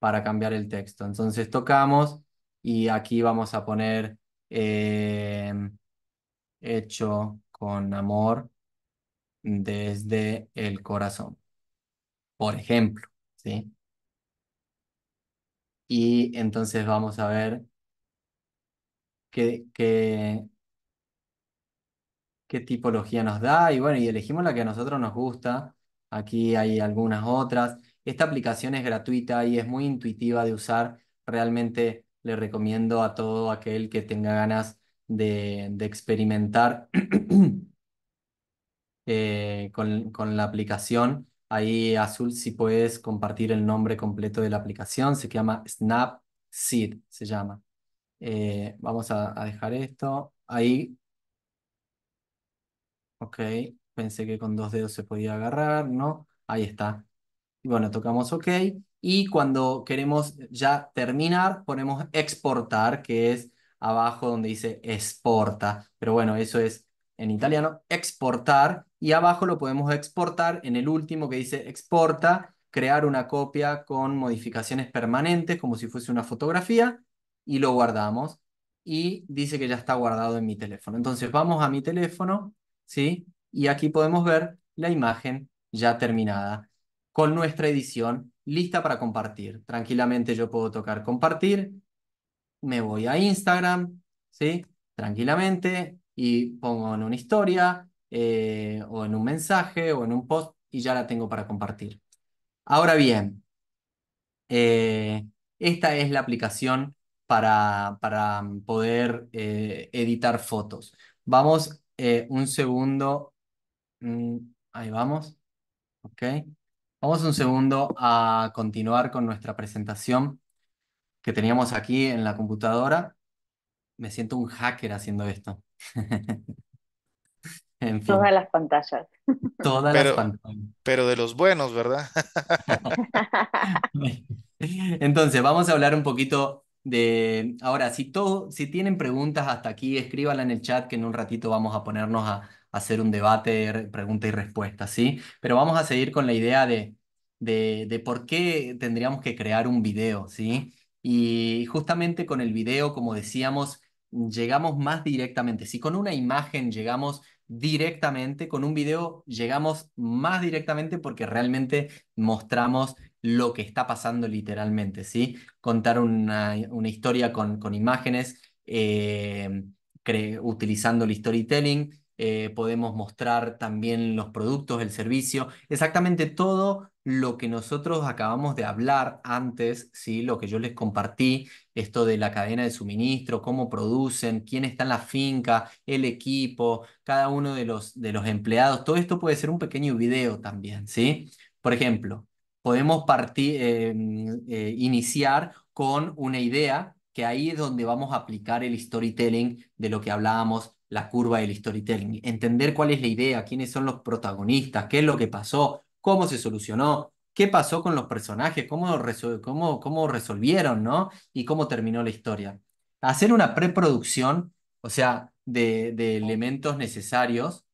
para cambiar el texto. Entonces tocamos y aquí vamos a poner eh, hecho con amor desde el corazón, por ejemplo, ¿sí? Y entonces vamos a ver qué, qué, qué tipología nos da y bueno, y elegimos la que a nosotros nos gusta. Aquí hay algunas otras. Esta aplicación es gratuita y es muy intuitiva de usar. Realmente le recomiendo a todo aquel que tenga ganas de, experimentar eh, con, la aplicación. Ahí, Azul, si puedes compartir el nombre completo de la aplicación, se llama Snapseed, se llama. Eh, vamos a, a, dejar esto. Ahí. Ok, pensé que con dos dedos se podía agarrar, ¿no? Ahí está y bueno, tocamos OK. Y cuando queremos ya terminar, ponemos exportar, que es abajo donde dice exporta. Pero bueno, eso es en italiano, exportar. Y abajo lo podemos exportar en el último que dice exporta, crear una copia con modificaciones permanentes, como si fuese una fotografía, y lo guardamos. Y dice que ya está guardado en mi teléfono. Entonces vamos a mi teléfono, ¿sí? Y aquí podemos ver la imagen ya terminada con nuestra edición lista para compartir. Tranquilamente yo puedo tocar compartir, me voy a Instagram, ¿sí? Tranquilamente y pongo en una historia eh, o en un mensaje o en un post y ya la tengo para compartir. Ahora bien, eh, esta es la aplicación para, para poder eh, editar fotos. Vamos un segundo. Mm, ahí vamos. Ok. Vamos un segundo a continuar con nuestra presentación que teníamos aquí en la computadora. Me siento un hacker haciendo esto. todas las pantallas. Todas las pantallas. Pero de los buenos, ¿verdad? Entonces, vamos a hablar un poquito de... Ahora, si, todo, si tienen preguntas hasta aquí, escríbanla en el chat que en un ratito vamos a ponernos a hacer un debate, pregunta y respuesta, ¿sí? Pero vamos a seguir con la idea de, de, por qué tendríamos que crear un video, ¿sí? Y justamente con el video, como decíamos, llegamos más directamente. Si con una imagen llegamos directamente, con un video llegamos más directamente porque realmente mostramos lo que está pasando literalmente, ¿sí? Contar una, historia con, con imágenes, eh, utilizando el storytelling, eh, podemos mostrar también los productos, el servicio, exactamente todo lo que nosotros acabamos de hablar antes, ¿sí? lo que yo les compartí, esto de la cadena de suministro, cómo producen, quién está en la finca, el equipo, cada uno de los, de los empleados, todo esto puede ser un pequeño video también, ¿sí? Por ejemplo, podemos eh, mm, eh, iniciar con una idea que ahí es donde vamos a aplicar el storytelling de lo que hablábamos la curva del storytelling, entender cuál es la idea, quiénes son los protagonistas, qué es lo que pasó, cómo se solucionó, qué pasó con los personajes, cómo, cómo, resolvieron, ¿no? Y cómo terminó la historia. Hacer una preproducción, o sea, de, elementos necesarios.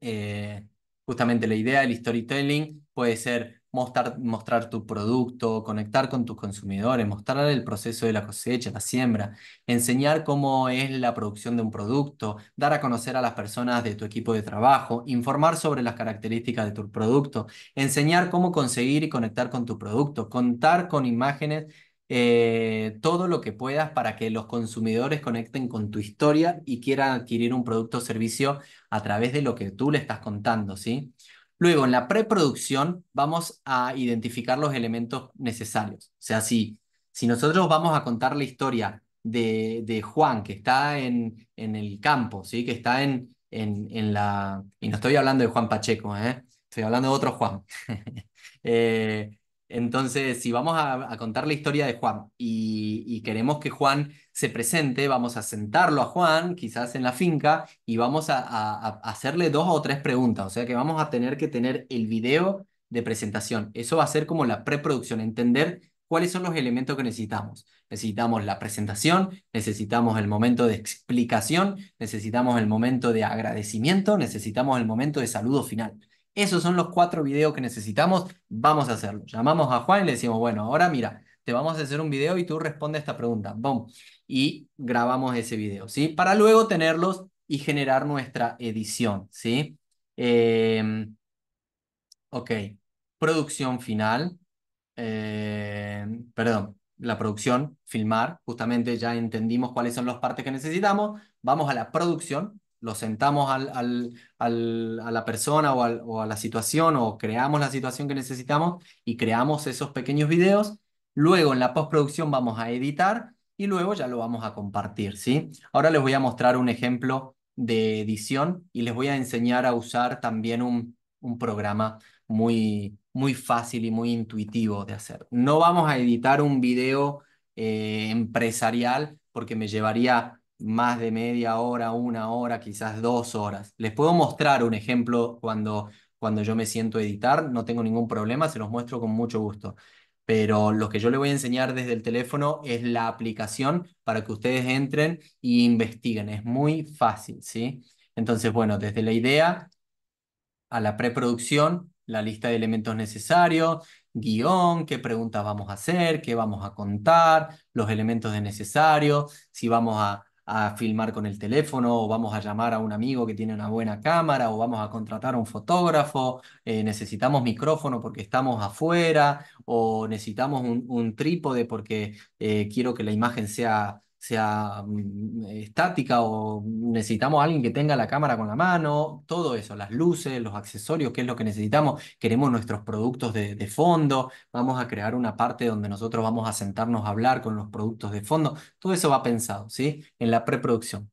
Eh, justamente la idea del storytelling puede ser mostrar, tu producto, conectar con tus consumidores, mostrar el proceso de la cosecha, la siembra, enseñar cómo es la producción de un producto, dar a conocer a las personas de tu equipo de trabajo, informar sobre las características de tu producto, enseñar cómo conseguir y conectar con tu producto, contar con imágenes. Eh, todo lo que puedas para que los consumidores conecten con tu historia y quieran adquirir un producto o servicio a través de lo que tú le estás contando, ¿sí? Luego, en la preproducción vamos a identificar los elementos necesarios. O sea, si, si nosotros vamos a contar la historia de, de Juan, que está en, en, el campo, ¿sí? que está en, en, en, la... Y no estoy hablando de Juan Pacheco, ¿eh? estoy hablando de otro Juan. Eh, entonces, si vamos a, contar la historia de Juan y, queremos que Juan se presente, vamos a sentarlo a Juan, quizás en la finca, y vamos a, a, hacerle dos o tres preguntas. O sea que vamos a tener que tener el video de presentación. Eso va a ser como la preproducción, entender cuáles son los elementos que necesitamos. Necesitamos la presentación, necesitamos el momento de explicación, necesitamos el momento de agradecimiento, necesitamos el momento de saludo final. Esos son los cuatro videos que necesitamos, vamos a hacerlo. Llamamos a Juan y le decimos, bueno, ahora mira, te vamos a hacer un video y tú respondes esta pregunta. Boom. Y grabamos ese video, ¿sí? Para luego tenerlos y generar nuestra edición, ¿sí? Em, ok, producción final. Em, perdón, la producción, filmar, justamente ya entendimos cuáles son las partes que necesitamos. Vamos a la producción, lo sentamos al, a la persona o, a la situación o creamos la situación que necesitamos y creamos esos pequeños videos. Luego en la postproducción vamos a editar y luego ya lo vamos a compartir, ¿sí? Ahora les voy a mostrar un ejemplo de edición y les voy a enseñar a usar también un, programa muy, muy fácil y muy intuitivo de hacer. No vamos a editar un video eh, empresarial porque me llevaría más de media hora, una hora, quizás dos horas. Les puedo mostrar un ejemplo cuando, cuando yo me siento a editar, no tengo ningún problema, se los muestro con mucho gusto. Pero lo que yo les voy a enseñar desde el teléfono es la aplicación para que ustedes entren y e investiguen. Es muy fácil, ¿sí? Entonces, bueno, desde la idea a la preproducción, la lista de elementos necesarios, guión, qué preguntas vamos a hacer, qué vamos a contar, los elementos de necesario, si vamos a a filmar con el teléfono o vamos a llamar a un amigo que tiene una buena cámara o vamos a contratar a un fotógrafo, eh, necesitamos micrófono porque estamos afuera o necesitamos un, trípode porque eh, quiero que la imagen sea sea mm, estática o necesitamos alguien que tenga la cámara con la mano, todo eso, las luces, los accesorios, qué es lo que necesitamos, queremos nuestros productos de, fondo, vamos a crear una parte donde nosotros vamos a sentarnos a hablar con los productos de fondo, todo eso va pensado, ¿sí? En la preproducción.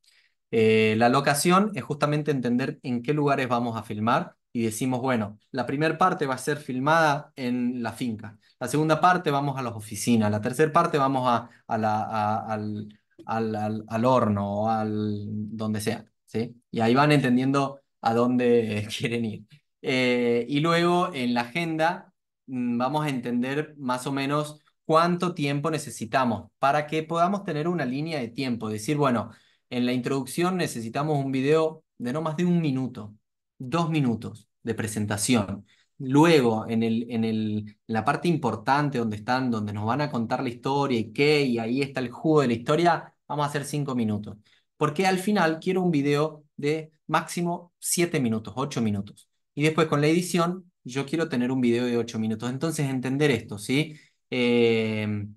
Eh, la locación es justamente entender en qué lugares vamos a filmar y decimos, bueno, la primera parte va a ser filmada en la finca, la segunda parte vamos a las oficinas, la tercera parte vamos a, la, al al, horno o al donde sea, ¿sí? Y ahí van entendiendo a dónde quieren ir. Eh, y luego en la agenda mm, vamos a entender más o menos cuánto tiempo necesitamos para que podamos tener una línea de tiempo. Decir, bueno, en la introducción necesitamos un video de no más de un minuto, dos minutos de presentación. Luego, en, el, en, el, la parte importante donde están, donde nos van a contar la historia y qué, y ahí está el jugo de la historia, vamos a hacer cinco minutos. Porque al final quiero un video de máximo siete minutos, ocho minutos. Y después con la edición, yo quiero tener un video de ocho minutos. Entonces, entender esto, ¿sí? Eh,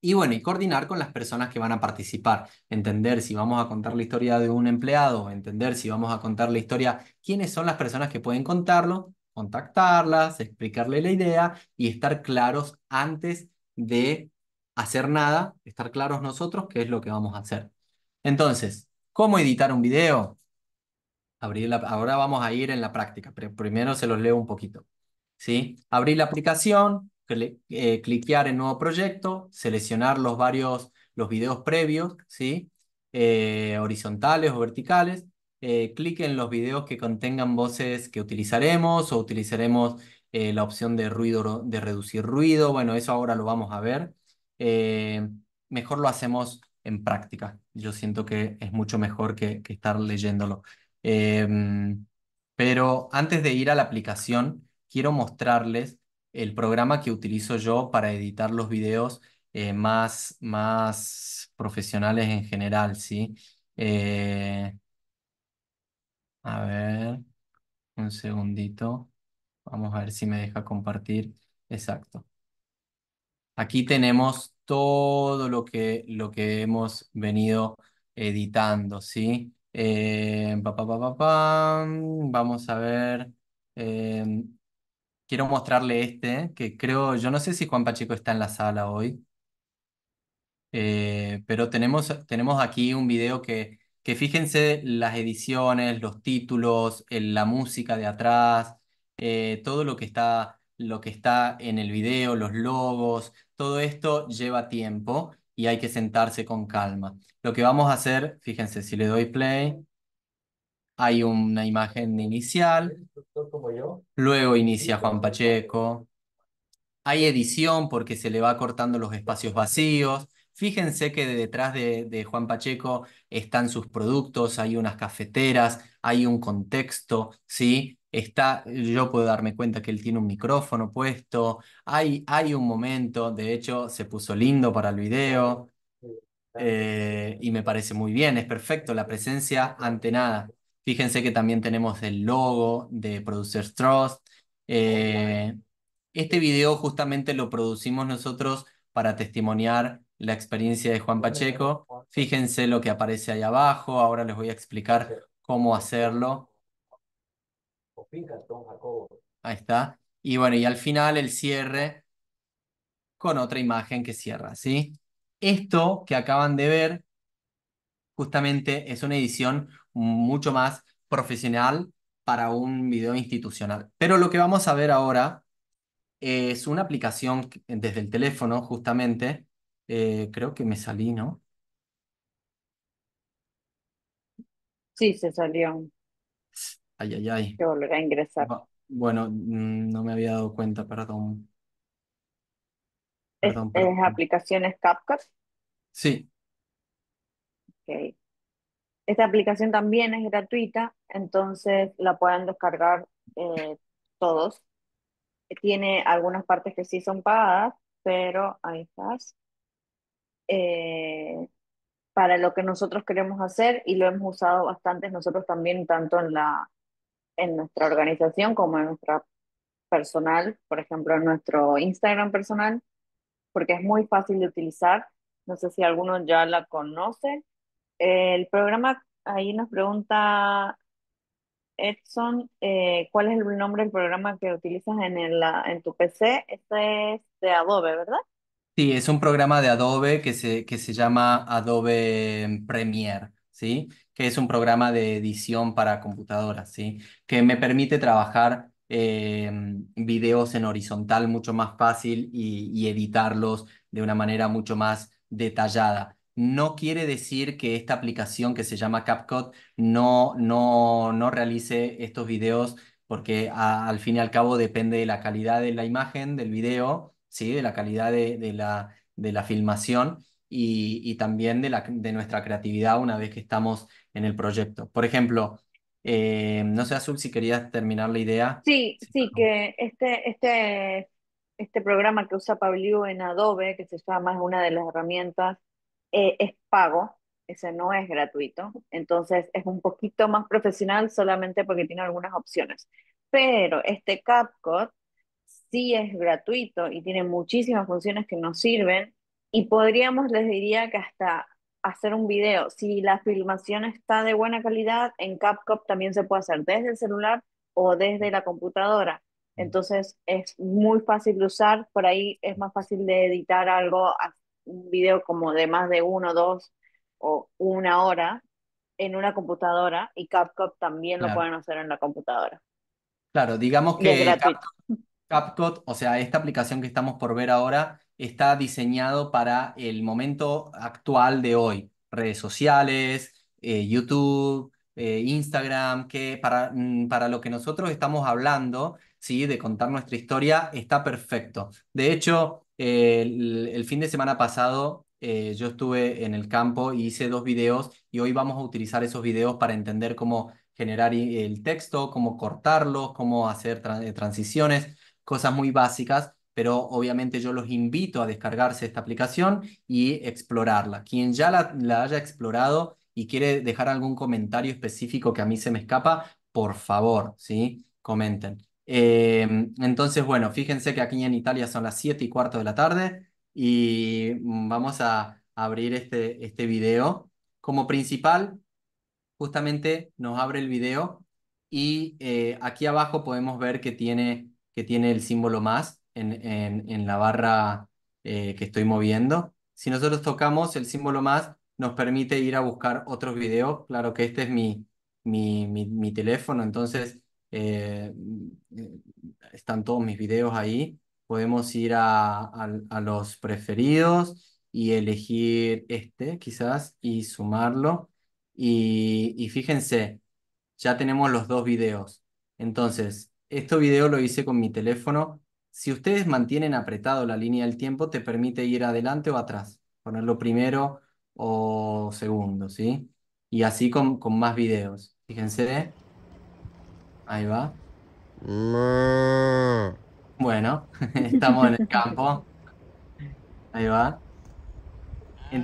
y bueno, y coordinar con las personas que van a participar, entender si vamos a contar la historia de un empleado, entender si vamos a contar la historia, quiénes son las personas que pueden contarlo contactarlas, explicarle la idea y estar claros antes de hacer nada, estar claros nosotros qué es lo que vamos a hacer. Entonces, ¿cómo editar un video? ahora vamos a ir en la práctica, pero primero se los leo un poquito. ¿sí? Abrir la aplicación, eh, cliquear en nuevo proyecto, seleccionar los varios los videos previos, ¿sí? Eh, horizontales o verticales, eh, clic en los videos que contengan voces que utilizaremos o utilizaremos eh, la opción de ruido de reducir ruido. Bueno, eso ahora lo vamos a ver. Eh, mejor lo hacemos en práctica. Yo siento que es mucho mejor que, estar leyéndolo. Em, pero antes de ir a la aplicación, quiero mostrarles el programa que utilizo yo para editar los videos eh, más, más profesionales en general, ¿sí? A ver, un segundito. Vamos a ver si me deja compartir. Exacto. Aquí tenemos todo lo que, lo que hemos venido editando, ¿sí? Eh, vamos a ver. Eh, quiero mostrarle este, que creo, yo no sé si Juan Pacheco está en la sala hoy, eh, pero tenemos, tenemos aquí un video que que fíjense las ediciones, los títulos, la música de atrás, eh, todo lo que, está, lo que está en el video, los logos, todo esto lleva tiempo y hay que sentarse con calma. Lo que vamos a hacer, fíjense, si le doy play, hay una imagen inicial, luego inicia Juan Pacheco, hay edición porque se le va cortando los espacios vacíos, Fíjense que detrás de, Juan Pacheco están sus productos, hay unas cafeteras, hay un contexto, ¿sí? está, yo puedo darme cuenta que él tiene un micrófono puesto, hay, hay un momento, de hecho se puso lindo para el video eh, y me parece muy bien, es perfecto, la presencia ante nada. Fíjense que también tenemos el logo de Producers Trust. Eh, este video justamente lo producimos nosotros para testimoniar la experiencia de Juan Pacheco. Fíjense lo que aparece ahí abajo. Ahora les voy a explicar cómo hacerlo. Ahí está. Y bueno, y al final el cierre con otra imagen que cierra, ¿sí? Esto que acaban de ver justamente es una edición mucho más profesional para un video institucional. Pero lo que vamos a ver ahora es una aplicación desde el teléfono justamente eh, creo que me salí, ¿no? Sí, se salió. Ay, ay, ay. Que volver a ingresar. Bueno, mm, no me había dado cuenta, perdón, Es, es aplicaciones CapCut. Sí, ok. Esta aplicación también es gratuita, entonces la pueden descargar eh, todos. Tiene algunas partes que sí son pagadas, pero ahí estás. Eh, para lo que nosotros queremos hacer y lo hemos usado bastante nosotros también, tanto en, la, en nuestra organización como en nuestra personal, por ejemplo, en nuestro Instagram personal, porque es muy fácil de utilizar. No sé si alguno ya la conoce. El programa, ahí nos pregunta Edson, eh, ¿cuál es el nombre del programa que utilizas en, el, en tu PC? Este es de Adobe, ¿verdad? Sí, es un programa de Adobe que se, que se llama Adobe Premiere, ¿sí? Que es un programa de edición para computadoras, ¿sí? Que me permite trabajar em, videos en horizontal mucho más fácil y, editarlos de una manera mucho más detallada. No quiere decir que esta aplicación que se llama CapCut no, no, no realice estos videos porque al fin y al cabo depende de la calidad de la imagen, del video ¿sí? de la calidad de, la, de la filmación y, también de, la, de nuestra creatividad una vez que estamos en el proyecto. Por ejemplo, eh, no sé, Azul, si querías terminar la idea. Sí, sí, que este, este, este programa que usa Pablo en Adobe, que se llama, más una de las herramientas, eh, es pago, ese no es gratuito, entonces es un poquito más profesional solamente porque tiene algunas opciones. Pero este CapCut sí es gratuito y tiene muchísimas funciones que nos sirven. Y podríamos, les diría que hasta hacer un video. Si la filmación está de buena calidad, en CapCut también se puede hacer desde el celular o desde la computadora. Entonces es muy fácil de usar, por ahí es más fácil de editar algo, un video como de más de uno, dos o una hora en una computadora y CapCut también lo pueden hacer en la computadora. Claro, digamos que CapCut, o sea, esta aplicación que estamos por ver ahora, está diseñado para el momento actual de hoy. Redes sociales, eh, YouTube, eh, Instagram, que para, mm, para lo que nosotros estamos hablando, ¿sí? de contar nuestra historia, está perfecto. De hecho, el, fin de semana pasado eh, yo estuve en el campo y hice dos videos y hoy vamos a utilizar esos videos para entender cómo generar el texto, cómo cortarlos, cómo hacer transiciones cosas muy básicas, pero obviamente yo los invito a descargarse esta aplicación y explorarla. Quien ya la, haya explorado y quiere dejar algún comentario específico que a mí se me escapa, por favor, ¿sí? Comenten. Em, entonces, bueno, fíjense que aquí en Italia son las 7 y cuarto de la tarde y mm, vamos a abrir este, este video. Como principal, justamente nos abre el video y eh, aquí abajo podemos ver que tiene que tiene el símbolo más en, en, la barra eh, que estoy moviendo. Si nosotros tocamos el símbolo más, nos permite ir a buscar otros videos. Claro que este es mi, mi, mi, teléfono, entonces eh, están todos mis videos ahí. Podemos ir a, los preferidos y elegir este quizás y sumarlo. Y, y, fíjense, ya tenemos los dos videos. Entonces, este video lo hice con mi teléfono. Si ustedes mantienen apretado la línea del tiempo, te permite ir adelante o atrás, ponerlo primero o segundo, ¿sí? Y así con, con más videos. Fíjense. Ahí va. Bueno, estamos en el campo. Ahí va.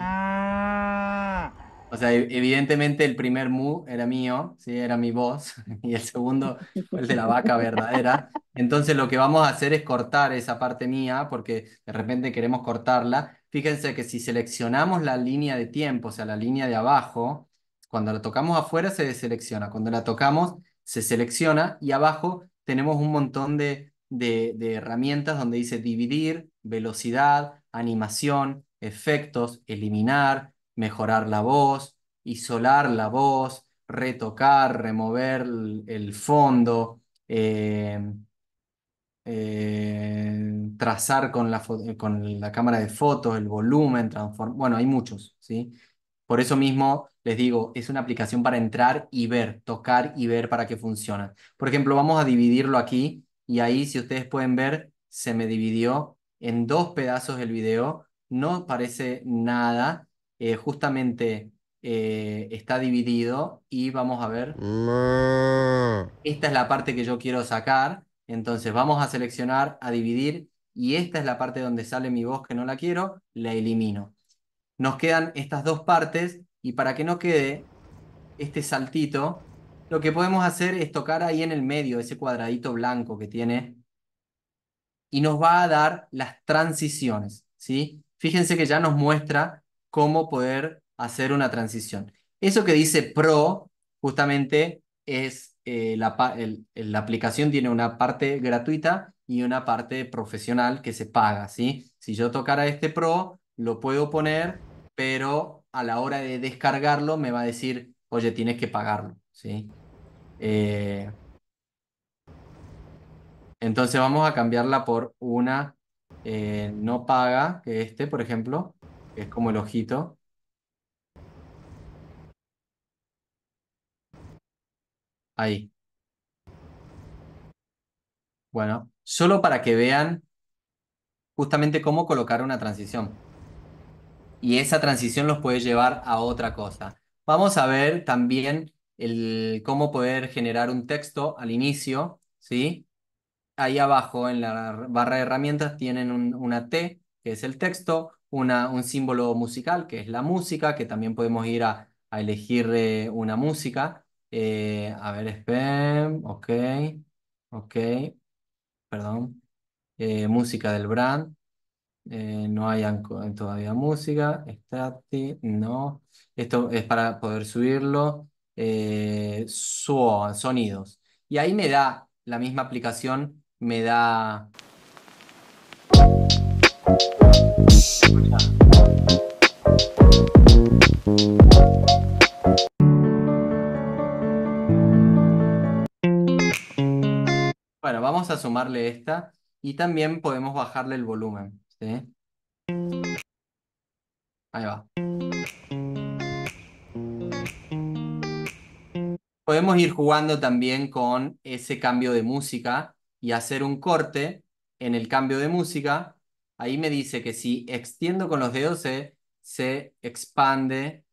Ah. O sea, e-, evidentemente el primer mu era mío, ¿sí? era mi voz, y el segundo fue el de la vaca verdadera. Entonces lo que vamos a hacer es cortar esa parte mía, porque de repente queremos cortarla. Fíjense que si seleccionamos la línea de tiempo, o sea, la línea de abajo, cuando la tocamos afuera se deselecciona, cuando la tocamos se selecciona y abajo tenemos un montón de herramientas donde dice dividir, velocidad, animación, efectos, eliminar, mejorar la voz, isolar la voz, retocar, remover el, fondo, eh, eh, trazar con la, con la cámara de fotos, el volumen, transformar. Bueno, hay muchos, ¿sí? Por eso mismo les digo, es una aplicación para entrar y ver, tocar y ver para que funciona. Por ejemplo, vamos a dividirlo aquí y ahí, si ustedes pueden ver, se me dividió en dos pedazos el video. No parece nada, eh, justamente eh, está dividido y vamos a ver. Esta es la parte que yo quiero sacar. Entonces vamos a seleccionar, a dividir y esta es la parte donde sale mi voz que no la quiero, la elimino. Nos quedan estas dos partes y para que no quede este saltito, lo que podemos hacer es tocar ahí en el medio ese cuadradito blanco que tiene y nos va a dar las transiciones, ¿sí? Fíjense que ya nos muestra cómo poder hacer una transición. Eso que dice pro, justamente, es eh, la, aplicación tiene una parte gratuita y una parte profesional que se paga, ¿sí? Si yo tocara este pro, lo puedo poner, pero a la hora de descargarlo me va a decir, oye, tienes que pagarlo, ¿sí? Eh, entonces vamos a cambiarla por una eh, no paga, que este, por ejemplo, que es como el ojito. Ahí. Bueno, solo para que vean justamente cómo colocar una transición. Y esa transición los puede llevar a otra cosa. Vamos a ver también el, cómo poder generar un texto al inicio, ¿sí? Ahí abajo en la barra de herramientas tienen un, una T, que es el texto, un símbolo musical, que es la música, que también podemos ir a, elegir eh, una música. Eh, a ver, spam, ok, ok, perdón. Eh, música del brand. no hay todavía música. Stati, no. Esto es para poder subirlo. sonidos. Y ahí me da, la misma aplicación me da... Bueno, vamos a sumarle esta y también podemos bajarle el volumen. Ahí va. Podemos ir jugando también con ese cambio de música y hacer un corte en el cambio de música Ahí me dice que si extiendo con los dedos se, expande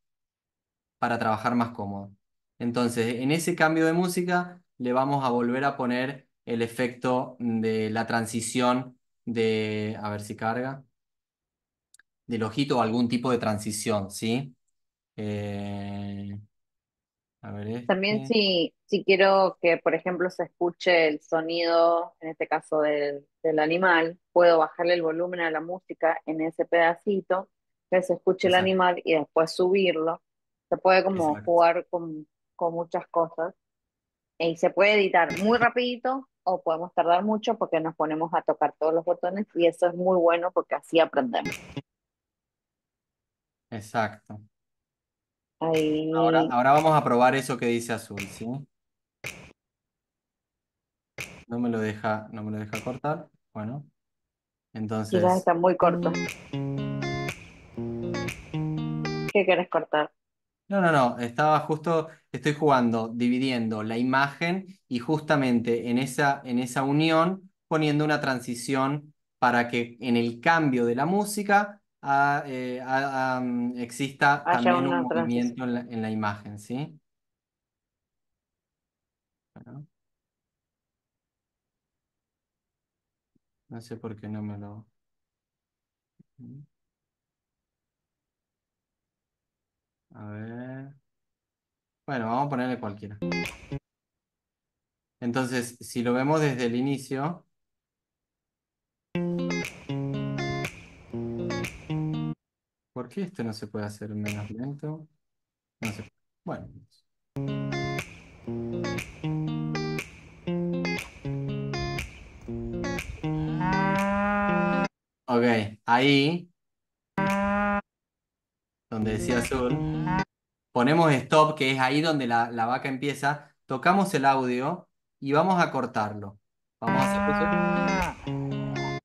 para trabajar más cómodo. Entonces, en ese cambio de música le vamos a volver a poner el efecto de la transición de, a ver si carga, del ojito o algún tipo de transición, ¿sí? Eh, también este. si, quiero que, por ejemplo, se escuche el sonido, en este caso del, animal, puedo bajarle el volumen a la música en ese pedacito, que se escuche el animal y después subirlo. Se puede como jugar con, con muchas cosas y se puede editar muy rapidito o podemos tardar mucho porque nos ponemos a tocar todos los botones y eso es muy bueno porque así aprendemos. Exacto. Ahora, ahora vamos a probar eso que dice azul, ¿sí? No me lo deja, no me lo deja cortar. Bueno. Entonces. Quizás está muy corto. ¿Qué querés cortar? No, no, no. Estaba justo, estoy jugando, dividiendo la imagen y justamente en esa, en esa unión poniendo una transición para que en el cambio de la música eh, exista también un movimiento en la, imagen, ¿sí? No sé por qué no me lo... A ver... Bueno, vamos a ponerle cualquiera. Entonces, si lo vemos desde el inicio, ¿Por qué esto no se puede hacer menos lento? No se puede. Bueno. Ok, ahí, donde decía azul, ponemos stop, que es ahí donde la, vaca empieza, tocamos el audio y vamos a cortarlo. Vamos a hacer ah.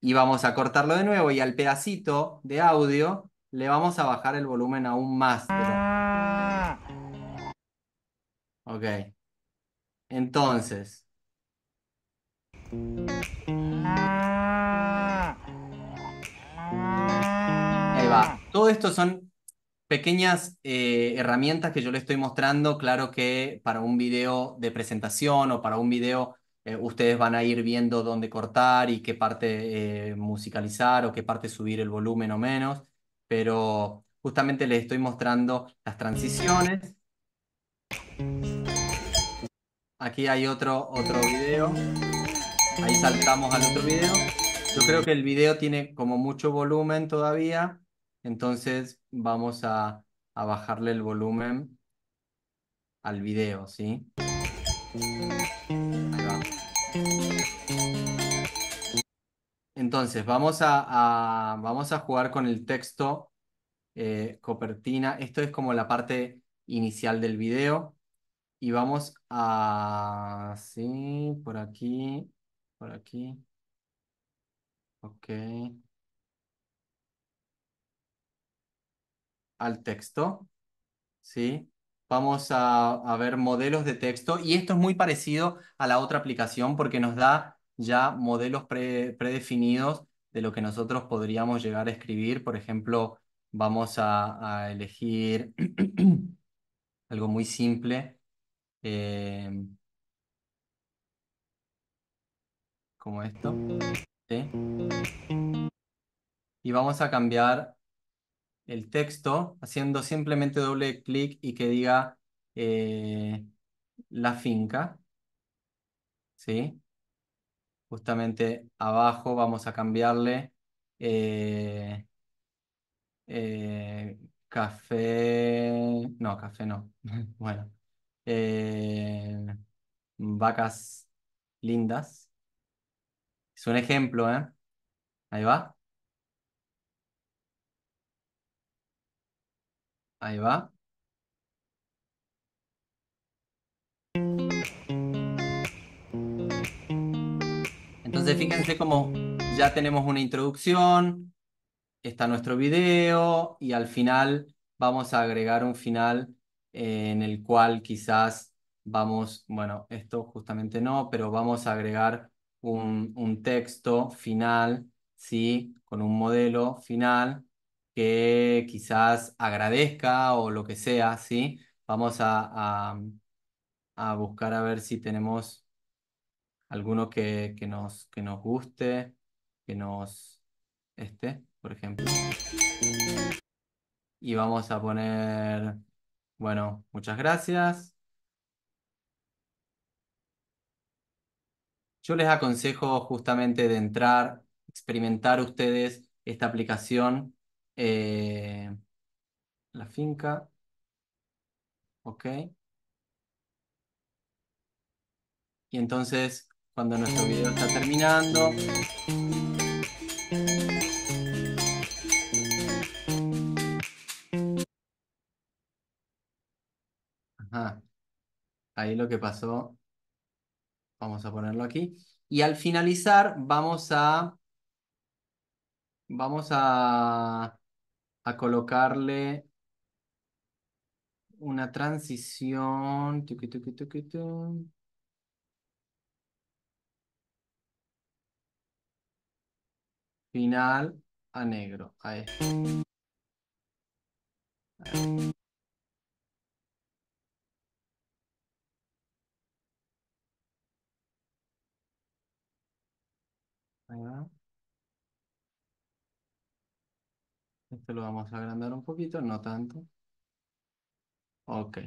Y vamos a cortarlo de nuevo y al pedacito de audio le vamos a bajar el volumen aún más. Ok. Entonces. Ahí va. Todo esto son pequeñas eh, herramientas que yo le estoy mostrando. Claro que para un video de presentación o para un video eh, ustedes van a ir viendo dónde cortar y qué parte eh, musicalizar o qué parte subir el volumen o menos pero justamente les estoy mostrando las transiciones. Aquí hay otro, otro video. Ahí saltamos al otro video. Yo creo que el video tiene como mucho volumen todavía, entonces vamos a, bajarle el volumen al video, ¿sí? Entonces, vamos a, vamos a jugar con el texto eh, Copertina. Esto es como la parte inicial del video. Y vamos a... Sí, por aquí, por aquí. Ok. Al texto. Sí. Vamos a, a ver modelos de texto. Y esto es muy parecido a la otra aplicación porque nos da ya modelos predefinidos de lo que nosotros podríamos llegar a escribir. Por ejemplo, vamos a, elegir algo muy simple. Eh, como esto. Y vamos a cambiar el texto haciendo simplemente doble clic y que diga eh, la finca. ¿Sí? justamente abajo vamos a cambiarle eh, eh, café, no, café no, bueno, eh, vacas lindas. Es un ejemplo, ¿eh? Ahí va. Ahí va. fíjense cómo ya tenemos una introducción, está nuestro video y al final vamos a agregar un final eh, en el cual quizás vamos, bueno, esto justamente no, pero vamos a agregar un, un texto final, ¿sí? Con un modelo final que quizás agradezca o lo que sea, ¿sí? Vamos a buscar a ver si tenemos alguno que, nos, que nos guste, que nos... esté por ejemplo. Y vamos a poner, bueno, muchas gracias. Yo les aconsejo justamente de entrar, experimentar ustedes esta aplicación, eh, la finca. Ok. Y entonces cuando nuestro video está terminando. Ajá. Ahí lo que pasó, vamos a ponerlo aquí. Y al finalizar vamos a, vamos a, a colocarle una transición. final a negro. A este. Esto lo vamos a agrandar un poquito, no tanto. Ok.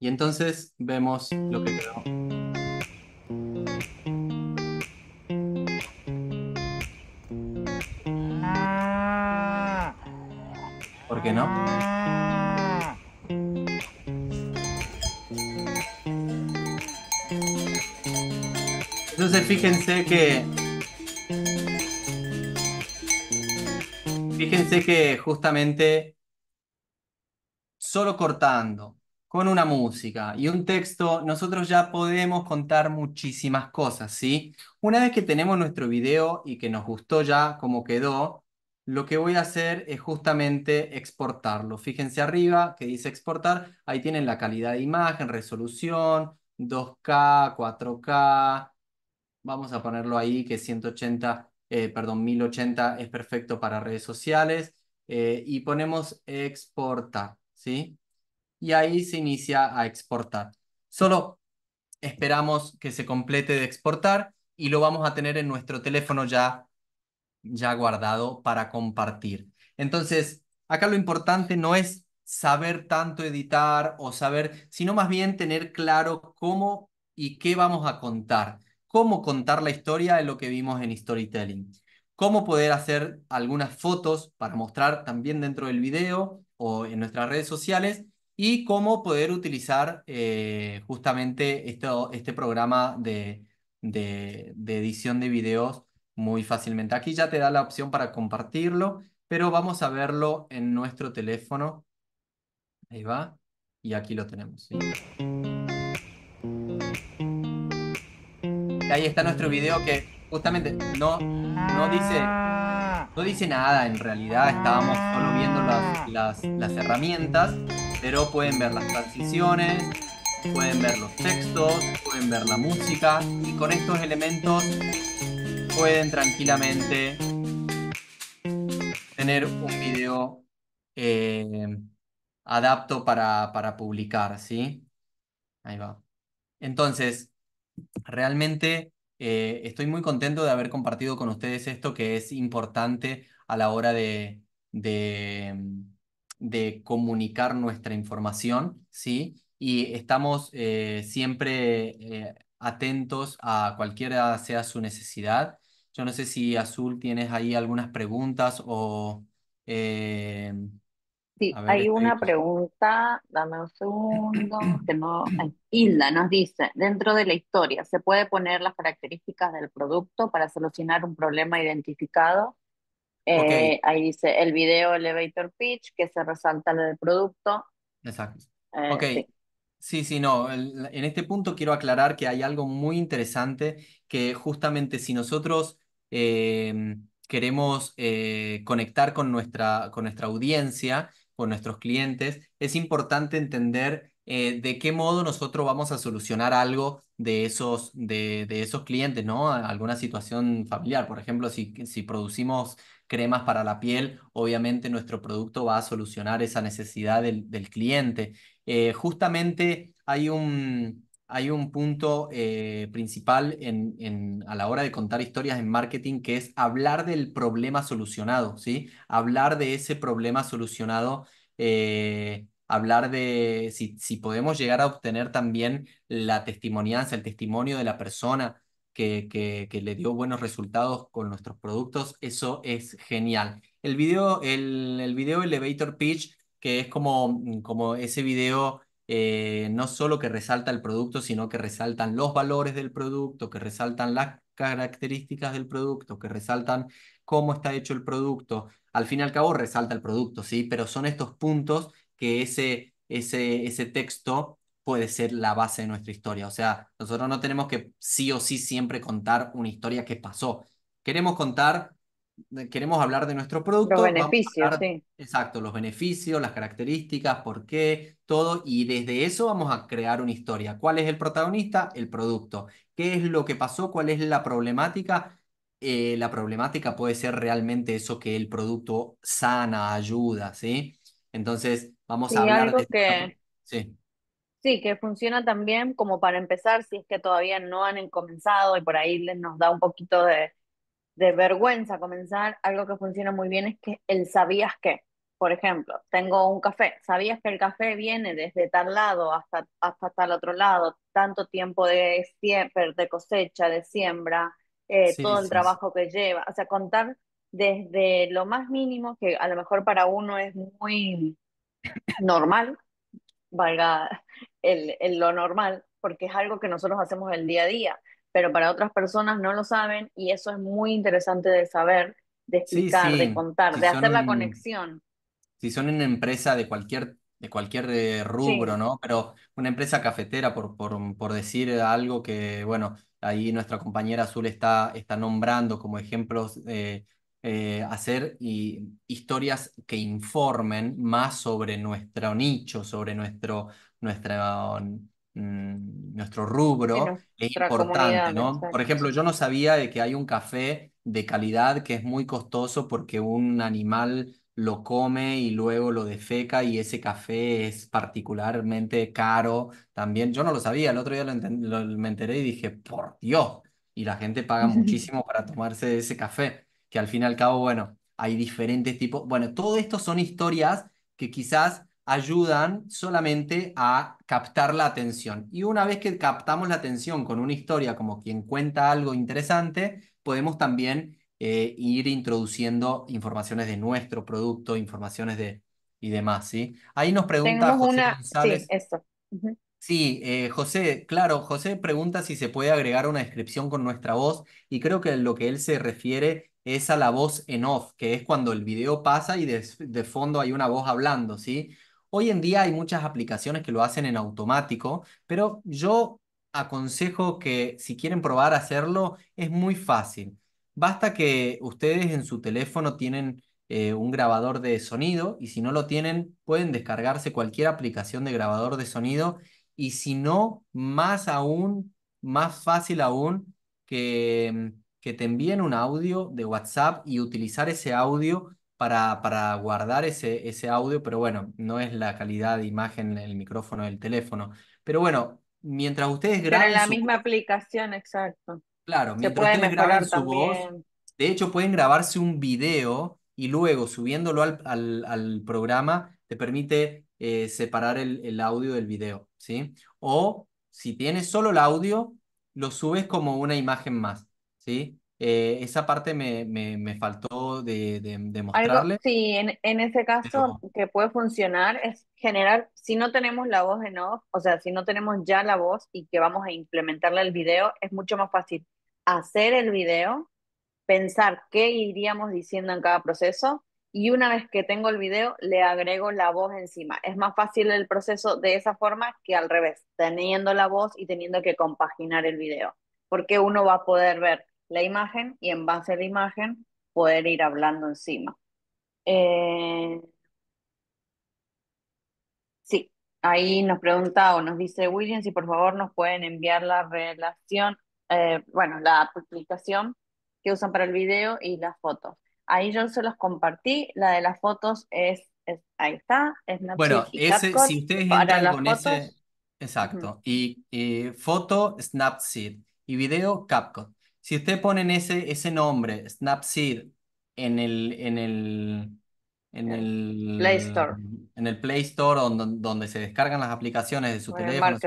Y entonces vemos lo que quedó. Entonces fíjense que... Fíjense que justamente solo cortando con una música y un texto, nosotros ya podemos contar muchísimas cosas, ¿sí? Una vez que tenemos nuestro video y que nos gustó ya como quedó, lo que voy a hacer es justamente exportarlo. Fíjense arriba que dice exportar, ahí tienen la calidad de imagen, resolución, 2K, 4K, vamos a ponerlo ahí que 180, eh, perdón, 1080 es perfecto para redes sociales eh, y ponemos exportar, ¿sí? Y ahí se inicia a exportar. Solo esperamos que se complete de exportar y lo vamos a tener en nuestro teléfono ya ya guardado para compartir. Entonces, acá lo importante no es saber tanto editar o saber, sino más bien tener claro cómo y qué vamos a contar, cómo contar la historia de lo que vimos en storytelling, cómo poder hacer algunas fotos para mostrar también dentro del video o en nuestras redes sociales y cómo poder utilizar eh, justamente esto, este programa de, de edición de videos muy fácilmente. Aquí ya te da la opción para compartirlo, pero vamos a verlo en nuestro teléfono. Ahí va. Y aquí lo tenemos. Ahí está nuestro video que justamente no, dice, no dice nada. En realidad estábamos solo viendo las herramientas, pero pueden ver las transiciones, pueden ver los textos, pueden ver la música y con estos elementos pueden tranquilamente tener un video eh, adapto para, publicar, ¿sí? Ahí va. Entonces, realmente eh, estoy muy contento de haber compartido con ustedes esto que es importante a la hora de, de, comunicar nuestra información, ¿sí? Y estamos eh, siempre atentos a cualquiera sea su necesidad yo no sé si Azul tienes ahí algunas preguntas o... Eh, sí, hay una pregunta, dame un segundo, Hilda nos dice, dentro de la historia, ¿se puede poner las características del producto para solucionar un problema identificado? Eh, ahí dice el video elevator pitch, que se resalta en el producto. Exacto. Eh, ok. Sí. Sí, no. en este punto quiero aclarar que hay algo muy interesante que justamente si nosotros eh, queremos eh, conectar con nuestra, con nuestra audiencia, con nuestros clientes, es importante entender eh, de qué modo nosotros vamos a solucionar algo de esos, de, esos clientes, ¿no? Alguna situación familiar, por ejemplo, si, si producimos cremas para la piel, obviamente nuestro producto va a solucionar esa necesidad del, cliente. justamente hay un, hay un punto eh, principal en, a la hora de contar historias en marketing que es hablar del problema solucionado, ¿sí? Hablar de ese problema solucionado, eh, hablar de si, podemos llegar a obtener también la testimonianza, el testimonio de la persona que, que, le dio buenos resultados con nuestros productos, eso es genial. El video, el, el video Elevator Pitch, que es como, mm, como ese video eh, no solo que resalta el producto, sino que resaltan los valores del producto, que resaltan las características del producto, que resaltan cómo está hecho el producto. Al fin y al cabo resalta el producto, ¿sí? Pero son estos puntos que ese, ese, ese texto puede ser la base de nuestra historia. O sea, nosotros no tenemos que sí o sí siempre contar una historia que pasó. Queremos contar queremos hablar de nuestro producto. Los beneficios, sí. Exacto, los beneficios, las características, por qué, todo. Y desde eso vamos a crear una historia. ¿Cuál es el protagonista? El producto. ¿Qué es lo que pasó? ¿Cuál es la problemática? Eh, la problemática puede ser realmente eso que el producto sana, ayuda, ¿sí? Entonces, vamos a hablar Que... Sí. Sí, que funciona también como para empezar, si es que todavía no han comenzado y por ahí les nos da un poquito de, de vergüenza comenzar, algo que funciona muy bien es que el sabías que Por ejemplo, tengo un café, sabías que el café viene desde tal lado hasta, hasta tal otro lado, tanto tiempo de, de cosecha, de siembra, eh, todo el trabajo que lleva. O sea, contar desde lo más mínimo, que a lo mejor para uno es muy normal, valga el, lo normal, porque es algo que nosotros hacemos el día a día pero para otras personas no lo saben y eso es muy interesante de saber, de explicar, de contar, de hacer la conexión. Si son una empresa de cualquier, de cualquier eh, rubro, ¿no? Pero una empresa cafetera, por, por, por decir algo que, bueno, ahí nuestra compañera Azul está, está nombrando como ejemplos. de eh, eh, hacer y, historias que informen más sobre nuestro nicho, sobre nuestro, nuestra, Mm, nuestro rubro es importante, ¿no? Por ejemplo, yo no sabía de que hay un café de calidad que es muy costoso porque un animal lo come y luego lo defeca y ese café es particularmente caro también. Yo no lo sabía, el otro día lo me enteré y dije, por Dios, y la gente paga muchísimo para tomarse ese café, que al fin y al cabo, bueno, hay diferentes tipos. Bueno, todo esto son historias que quizás ayudan solamente a captar la atención. Y una vez que captamos la atención con una historia como quien cuenta algo interesante, podemos también eh, ir introduciendo informaciones de nuestro producto, informaciones de y demás, ¿sí? Ahí nos pregunta Tenemos una... González. Sí, esto. Eh, sí, José, claro, José pregunta si se puede agregar una descripción con nuestra voz y creo que lo que él se refiere es a la voz en off, que es cuando el video pasa y de, de fondo hay una voz hablando, ¿sí? Hoy en día hay muchas aplicaciones que lo hacen en automático, pero yo aconsejo que si quieren probar a hacerlo, es muy fácil. Basta que ustedes en su teléfono tienen eh, un grabador de sonido y si no lo tienen, pueden descargarse cualquier aplicación de grabador de sonido y si no, más aún, más fácil aún que, que te envíen un audio de WhatsApp y utilizar ese audio para, guardar ese, audio, pero bueno, no es la calidad de imagen el micrófono del teléfono. Pero bueno, mientras ustedes graban... en la misma aplicación, exacto. Claro, Se mientras ustedes su voz. De hecho, pueden grabarse un video y luego subiéndolo al, programa te permite eh, separar el, el, audio del video, ¿sí? O si tienes solo el audio, lo subes como una imagen más, ¿sí? Eh, esa parte me, faltó de, de, mostrarle. sí, en, en, ese caso que puede funcionar es generar, si no tenemos la voz en off, o sea, si no tenemos ya la voz y que vamos a implementarla el video, es mucho más fácil hacer el video, pensar qué iríamos diciendo en cada proceso y una vez que tengo el video le agrego la voz encima. Es más fácil el proceso de esa forma que al revés, teniendo la voz y teniendo que compaginar el video, porque uno va a poder ver la imagen y en base a la imagen poder ir hablando encima. Eh, sí, ahí nos pregunta o nos dice William si por favor nos pueden enviar la relación, eh, bueno, la publicación que usan para el video y las fotos. Ahí yo se los compartí, la de las fotos es, ahí está, es Bueno, ese, exacto, y, eh, foto Snapchat, y video Capcom si ustedes ponen ese, ese nombre, Snapseed, en el, en el, en eh, el Play Store, en el Play Store donde, se descargan las aplicaciones de su teléfono,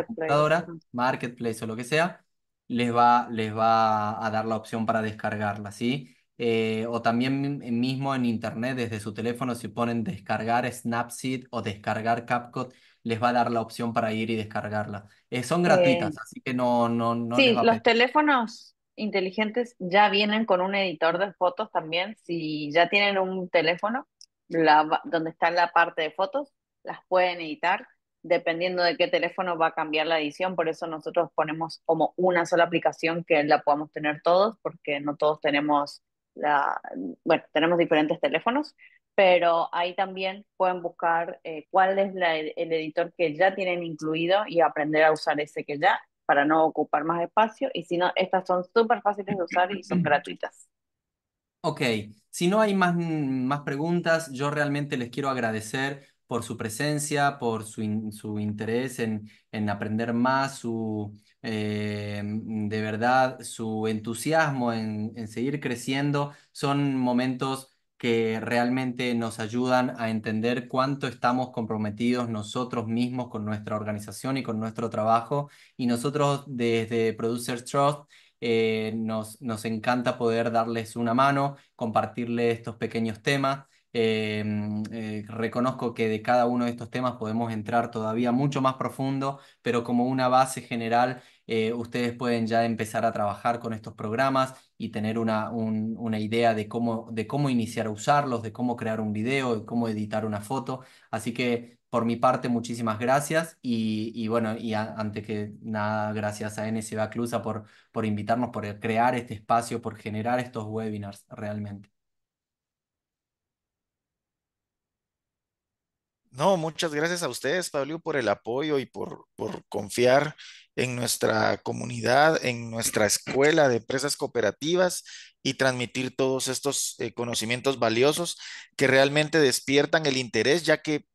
Marketplace o lo que sea, les va, les va a dar la opción para descargarla, ¿sí? Eh, o también mismo en internet, desde su teléfono, si ponen descargar Snapseed o descargar CapCut, les va a dar la opción para ir y descargarla. Eh, son gratuitas, así que no, no, no. Sí, los teléfonos inteligentes ya vienen con un editor de fotos también. Si ya tienen un teléfono la, donde está la parte de fotos, las pueden editar. Dependiendo de qué teléfono va a cambiar la edición, por eso nosotros ponemos como una sola aplicación que la podamos tener todos, porque no todos tenemos la, bueno, tenemos diferentes teléfonos, pero ahí también pueden buscar eh, cuál es el editor que ya tienen incluido y aprender a usar ese que ya para no ocupar más espacio y si no, estas son súper fáciles de usar y son gratuitas. Ok, si no hay más, más preguntas, yo realmente les quiero agradecer por su presencia, por su, su interés en, en aprender más, su, eh, de verdad, su entusiasmo en, en seguir creciendo. Son momentos que realmente nos ayudan a entender cuánto estamos comprometidos nosotros mismos con nuestra organización y con nuestro trabajo. Y nosotros desde Producers Trust eh, nos, nos encanta poder darles una mano, compartirles estos pequeños temas. Em, eh, reconozco que de cada uno de estos temas podemos entrar todavía mucho más profundo, pero como una base general, eh, ustedes pueden ya empezar a trabajar con estos programas y tener una, una idea de cómo, de cómo iniciar a usarlos, de cómo crear un video, de cómo editar una foto. Así que por mi parte, muchísimas gracias y, bueno, y antes que nada, gracias a NSBA Clusa por, por invitarnos, por crear este espacio, por generar estos webinars realmente. No, muchas gracias a ustedes, Pablo, por el apoyo y por, por confiar en nuestra comunidad, en nuestra escuela de empresas cooperativas y transmitir todos estos eh, conocimientos valiosos que realmente despiertan el interés, ya que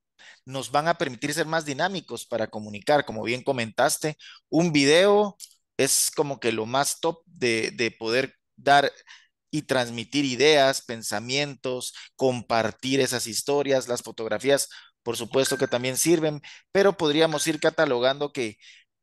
nos van a permitir ser más dinámicos para comunicar. Como bien comentaste, un video es como que lo más top de, de poder dar y transmitir ideas, pensamientos, compartir esas historias, las fotografías por supuesto que también sirven, pero podríamos ir catalogando que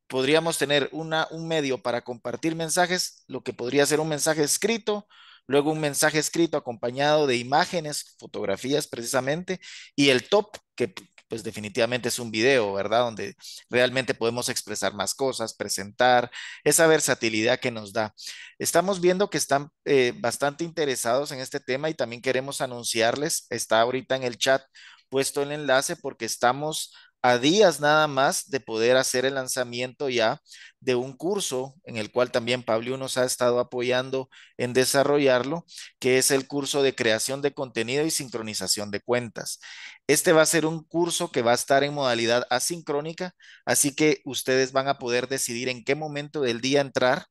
podríamos tener una, un medio para compartir mensajes, lo que podría ser un mensaje escrito, luego un mensaje escrito acompañado de imágenes, fotografías precisamente, y el top, que pues definitivamente es un video, ¿verdad? Donde realmente podemos expresar más cosas, presentar esa versatilidad que nos da. Estamos viendo que están eh, bastante interesados en este tema y también queremos anunciarles, está ahorita en el chat puesto el enlace porque estamos a días nada más de poder hacer el lanzamiento ya de un curso en el cual también Pablo nos ha estado apoyando en desarrollarlo, que es el curso de creación de contenido y sincronización de cuentas. Este va a ser un curso que va a estar en modalidad asincrónica, así que ustedes van a poder decidir en qué momento del día entrar,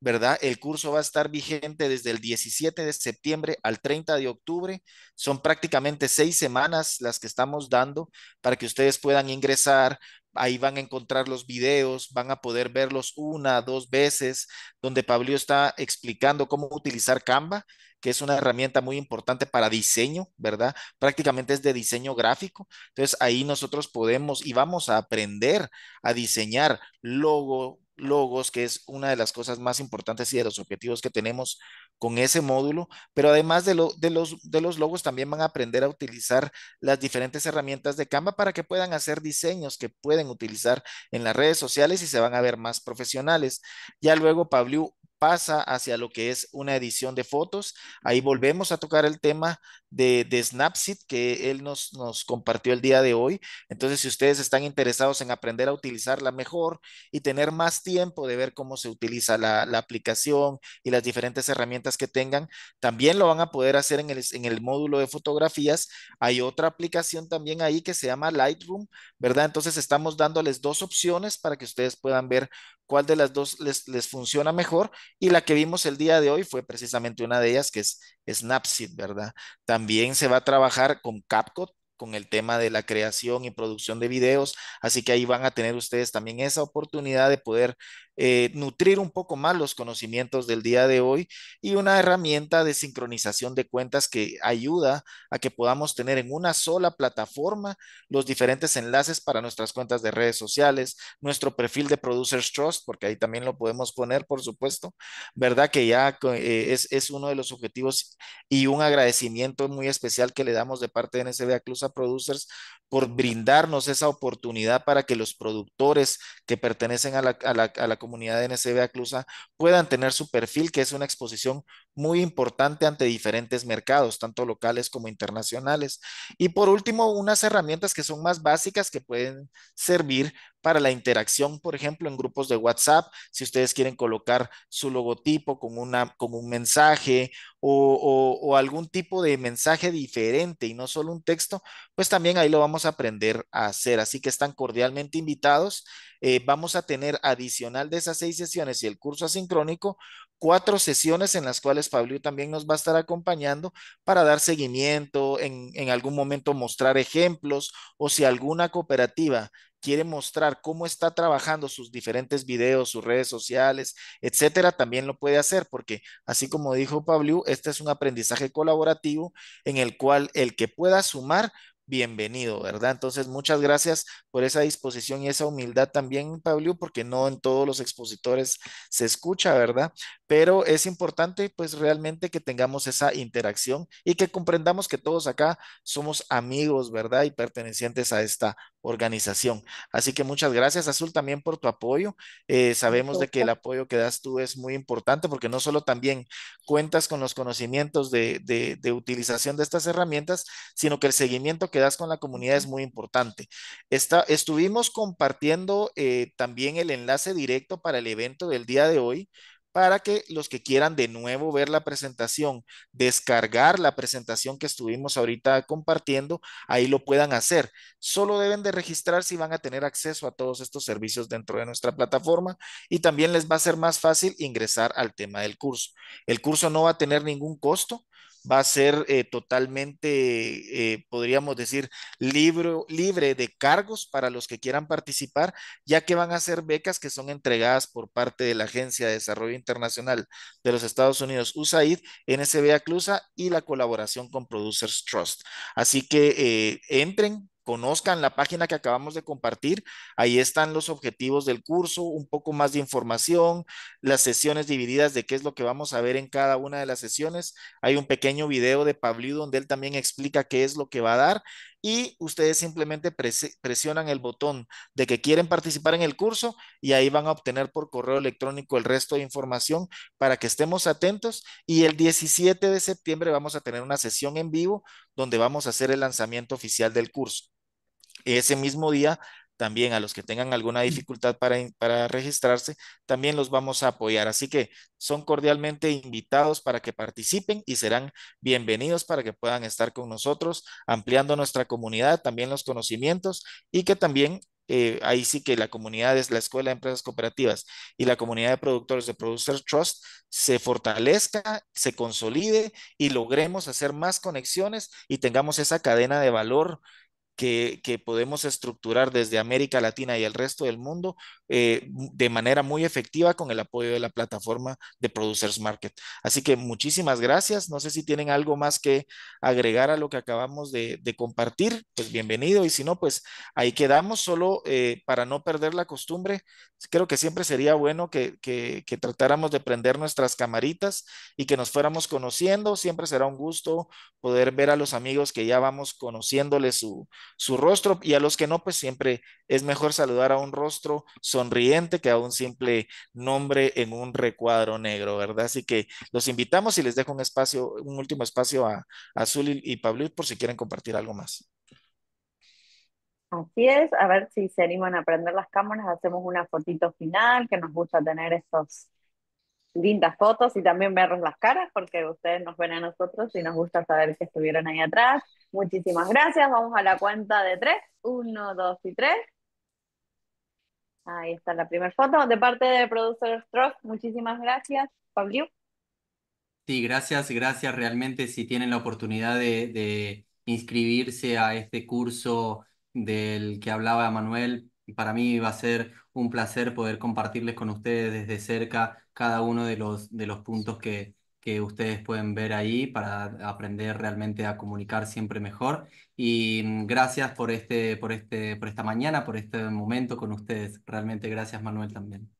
¿verdad? El curso va a estar vigente desde el 17 de septiembre al 30 de octubre. Son prácticamente seis semanas las que estamos dando para que ustedes puedan ingresar, Ahí van a encontrar los videos, van a poder verlos una, dos veces, donde Pablo está explicando cómo utilizar Canva, que es una herramienta muy importante para diseño, ¿verdad? Prácticamente es de diseño gráfico. Entonces ahí nosotros podemos y vamos a aprender a diseñar logo, logos, que es una de las cosas más importantes y de los objetivos que tenemos con ese módulo, pero además de, de, los, de los logos también van a aprender a utilizar las diferentes herramientas de Canva para que puedan hacer diseños que pueden utilizar en las redes sociales y se van a ver más profesionales. Ya luego Pablo pasa hacia lo que es una edición de fotos. Ahí volvemos a tocar el tema de, de Snapseed que él nos, compartió el día de hoy. Entonces, si ustedes están interesados en aprender a utilizarla mejor y tener más tiempo de ver cómo se utiliza la, aplicación y las diferentes herramientas que tengan, también lo van a poder hacer en el, módulo de fotografías. Hay otra aplicación también ahí que se llama Lightroom, ¿verdad? Entonces, estamos dándoles dos opciones para que ustedes puedan ver cuál de las dos les, les funciona mejor y la que vimos el día de hoy fue precisamente una de ellas que es Snapseed, ¿verdad? También se va a trabajar con CapCut, con el tema de la creación y producción de videos, así que ahí van a tener ustedes también esa oportunidad de poder eh, nutrir un poco más los conocimientos del día de hoy y una herramienta de sincronización de cuentas que ayuda a que podamos tener en una sola plataforma los diferentes enlaces para nuestras cuentas de redes sociales, nuestro perfil de Producers Trust, porque ahí también lo podemos poner, por supuesto, ¿verdad? Que ya eh, es, uno de los objetivos y un agradecimiento muy especial que le damos de parte de NSBA Clusa Producers por brindarnos esa oportunidad para que los productores que pertenecen a la comunidad de NCBA Clusa puedan tener su perfil, que es una exposición muy importante ante diferentes mercados, tanto locales como internacionales. Y por último, unas herramientas que son más básicas que pueden servir para la interacción, por ejemplo, en grupos de WhatsApp, si ustedes quieren colocar su logotipo con, una, un mensaje o, algún tipo de mensaje diferente y no solo un texto, pues también ahí lo vamos a aprender a hacer. Así que están cordialmente invitados. Eh, vamos a tener adicional de esas seis sesiones y el curso asincrónico, cuatro sesiones en las cuales Pablo también nos va a estar acompañando para dar seguimiento, en, algún momento mostrar ejemplos o si alguna cooperativa quiere mostrar cómo está trabajando sus diferentes videos, sus redes sociales, etcétera, también lo puede hacer, porque así como dijo Pablo, este es un aprendizaje colaborativo en el cual el que pueda sumar bienvenido, ¿verdad? Entonces, muchas gracias por esa disposición y esa humildad también, Pablo, porque no en todos los expositores se escucha, ¿verdad? Pero es importante, pues, realmente que tengamos esa interacción y que comprendamos que todos acá somos amigos, ¿verdad? Y pertenecientes a esta organización. Así que muchas gracias, Azul, también por tu apoyo. Eh, sabemos de que el apoyo que das tú es muy importante porque no solo también cuentas con los conocimientos de, utilización de estas herramientas, sino que el seguimiento que das con la comunidad es muy importante. estuvimos compartiendo eh, también el enlace directo para el evento del día de hoy para que los que quieran de nuevo ver la presentación, descargar la presentación que estuvimos ahorita compartiendo, ahí lo puedan hacer. Solo deben de registrar si van a tener acceso a todos estos servicios dentro de nuestra plataforma y también les va a ser más fácil ingresar al tema del curso. El curso no va a tener ningún costo, va a ser eh, totalmente, eh, podríamos decir, libre de cargos para los que quieran participar, ya que van a ser becas que son entregadas por parte de la Agencia de Desarrollo Internacional de los Estados Unidos, USAID, NSBA Clusa y la colaboración con Producers Trust. Así que eh, entren, conozcan la página que acabamos de compartir. Ahí están los objetivos del curso, un poco más de información, las sesiones divididas de qué es lo que vamos a ver en cada una de las sesiones. Hay un pequeño video de Pablo donde él también explica qué es lo que va a dar y ustedes simplemente presionan el botón de que quieren participar en el curso y ahí van a obtener por correo electrónico el resto de información para que estemos atentos y el 17 de septiembre vamos a tener una sesión en vivo donde vamos a hacer el lanzamiento oficial del curso. Ese mismo día, también a los que tengan alguna mm. dificultad para, registrarse, también los vamos a apoyar. Así que son cordialmente invitados para que participen y serán bienvenidos para que puedan estar con nosotros, ampliando nuestra comunidad, también los conocimientos y que también eh, ahí sí que la comunidad es la Escuela de Empresas Cooperativas y la comunidad de productores de Producer Trust se fortalezca, se consolide y logremos hacer más conexiones y tengamos esa cadena de valor que, podemos estructurar desde América Latina y el resto del mundo eh, de manera muy efectiva con el apoyo de la plataforma de Producers Market. Así que muchísimas gracias. No sé si tienen algo más que agregar a lo que acabamos de, compartir. Pues bienvenido y si no, pues ahí quedamos. Solo eh, para no perder la costumbre, creo que siempre sería bueno que, que tratáramos de prender nuestras camaritas y que nos fuéramos conociendo. Siempre será un gusto poder ver a los amigos que ya vamos conociéndoles su su rostro y a los que no, pues siempre es mejor saludar a un rostro sonriente que a un simple nombre en un recuadro negro, ¿verdad? Así que los invitamos y les dejo un espacio, un último espacio a Azul y, y Pablo por si quieren compartir algo más. Así es, a ver si se animan a prender las cámaras, hacemos una fotito final que nos gusta tener estos lindas fotos y también vernos las caras, porque ustedes nos ven a nosotros y nos gusta saber que estuvieron ahí atrás. Muchísimas gracias. Vamos a la cuenta de tres. Uno, dos y tres. Ahí está la primera foto. De parte de Producer Stroke, muchísimas gracias, Pablo. Sí, gracias, gracias. Realmente si tienen la oportunidad de, de inscribirse a este curso del que hablaba Manuel, y Para mí va a ser un placer poder compartirles con ustedes desde cerca cada uno de los, de los puntos que, ustedes pueden ver ahí para aprender realmente a comunicar siempre mejor. Y mm, gracias por, este, por, este, por esta mañana, por este momento con ustedes. Realmente gracias, Manuel, también.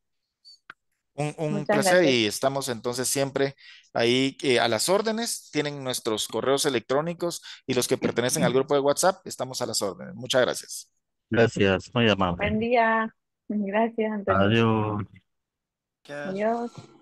Un, un placer y estamos entonces siempre ahí eh, a las órdenes. Tienen nuestros correos electrónicos y los que pertenecen al grupo de WhatsApp, estamos a las órdenes. Muchas gracias. Gracias, muy amable. Buen día. Gracias, Antonio. Adiós. Adiós.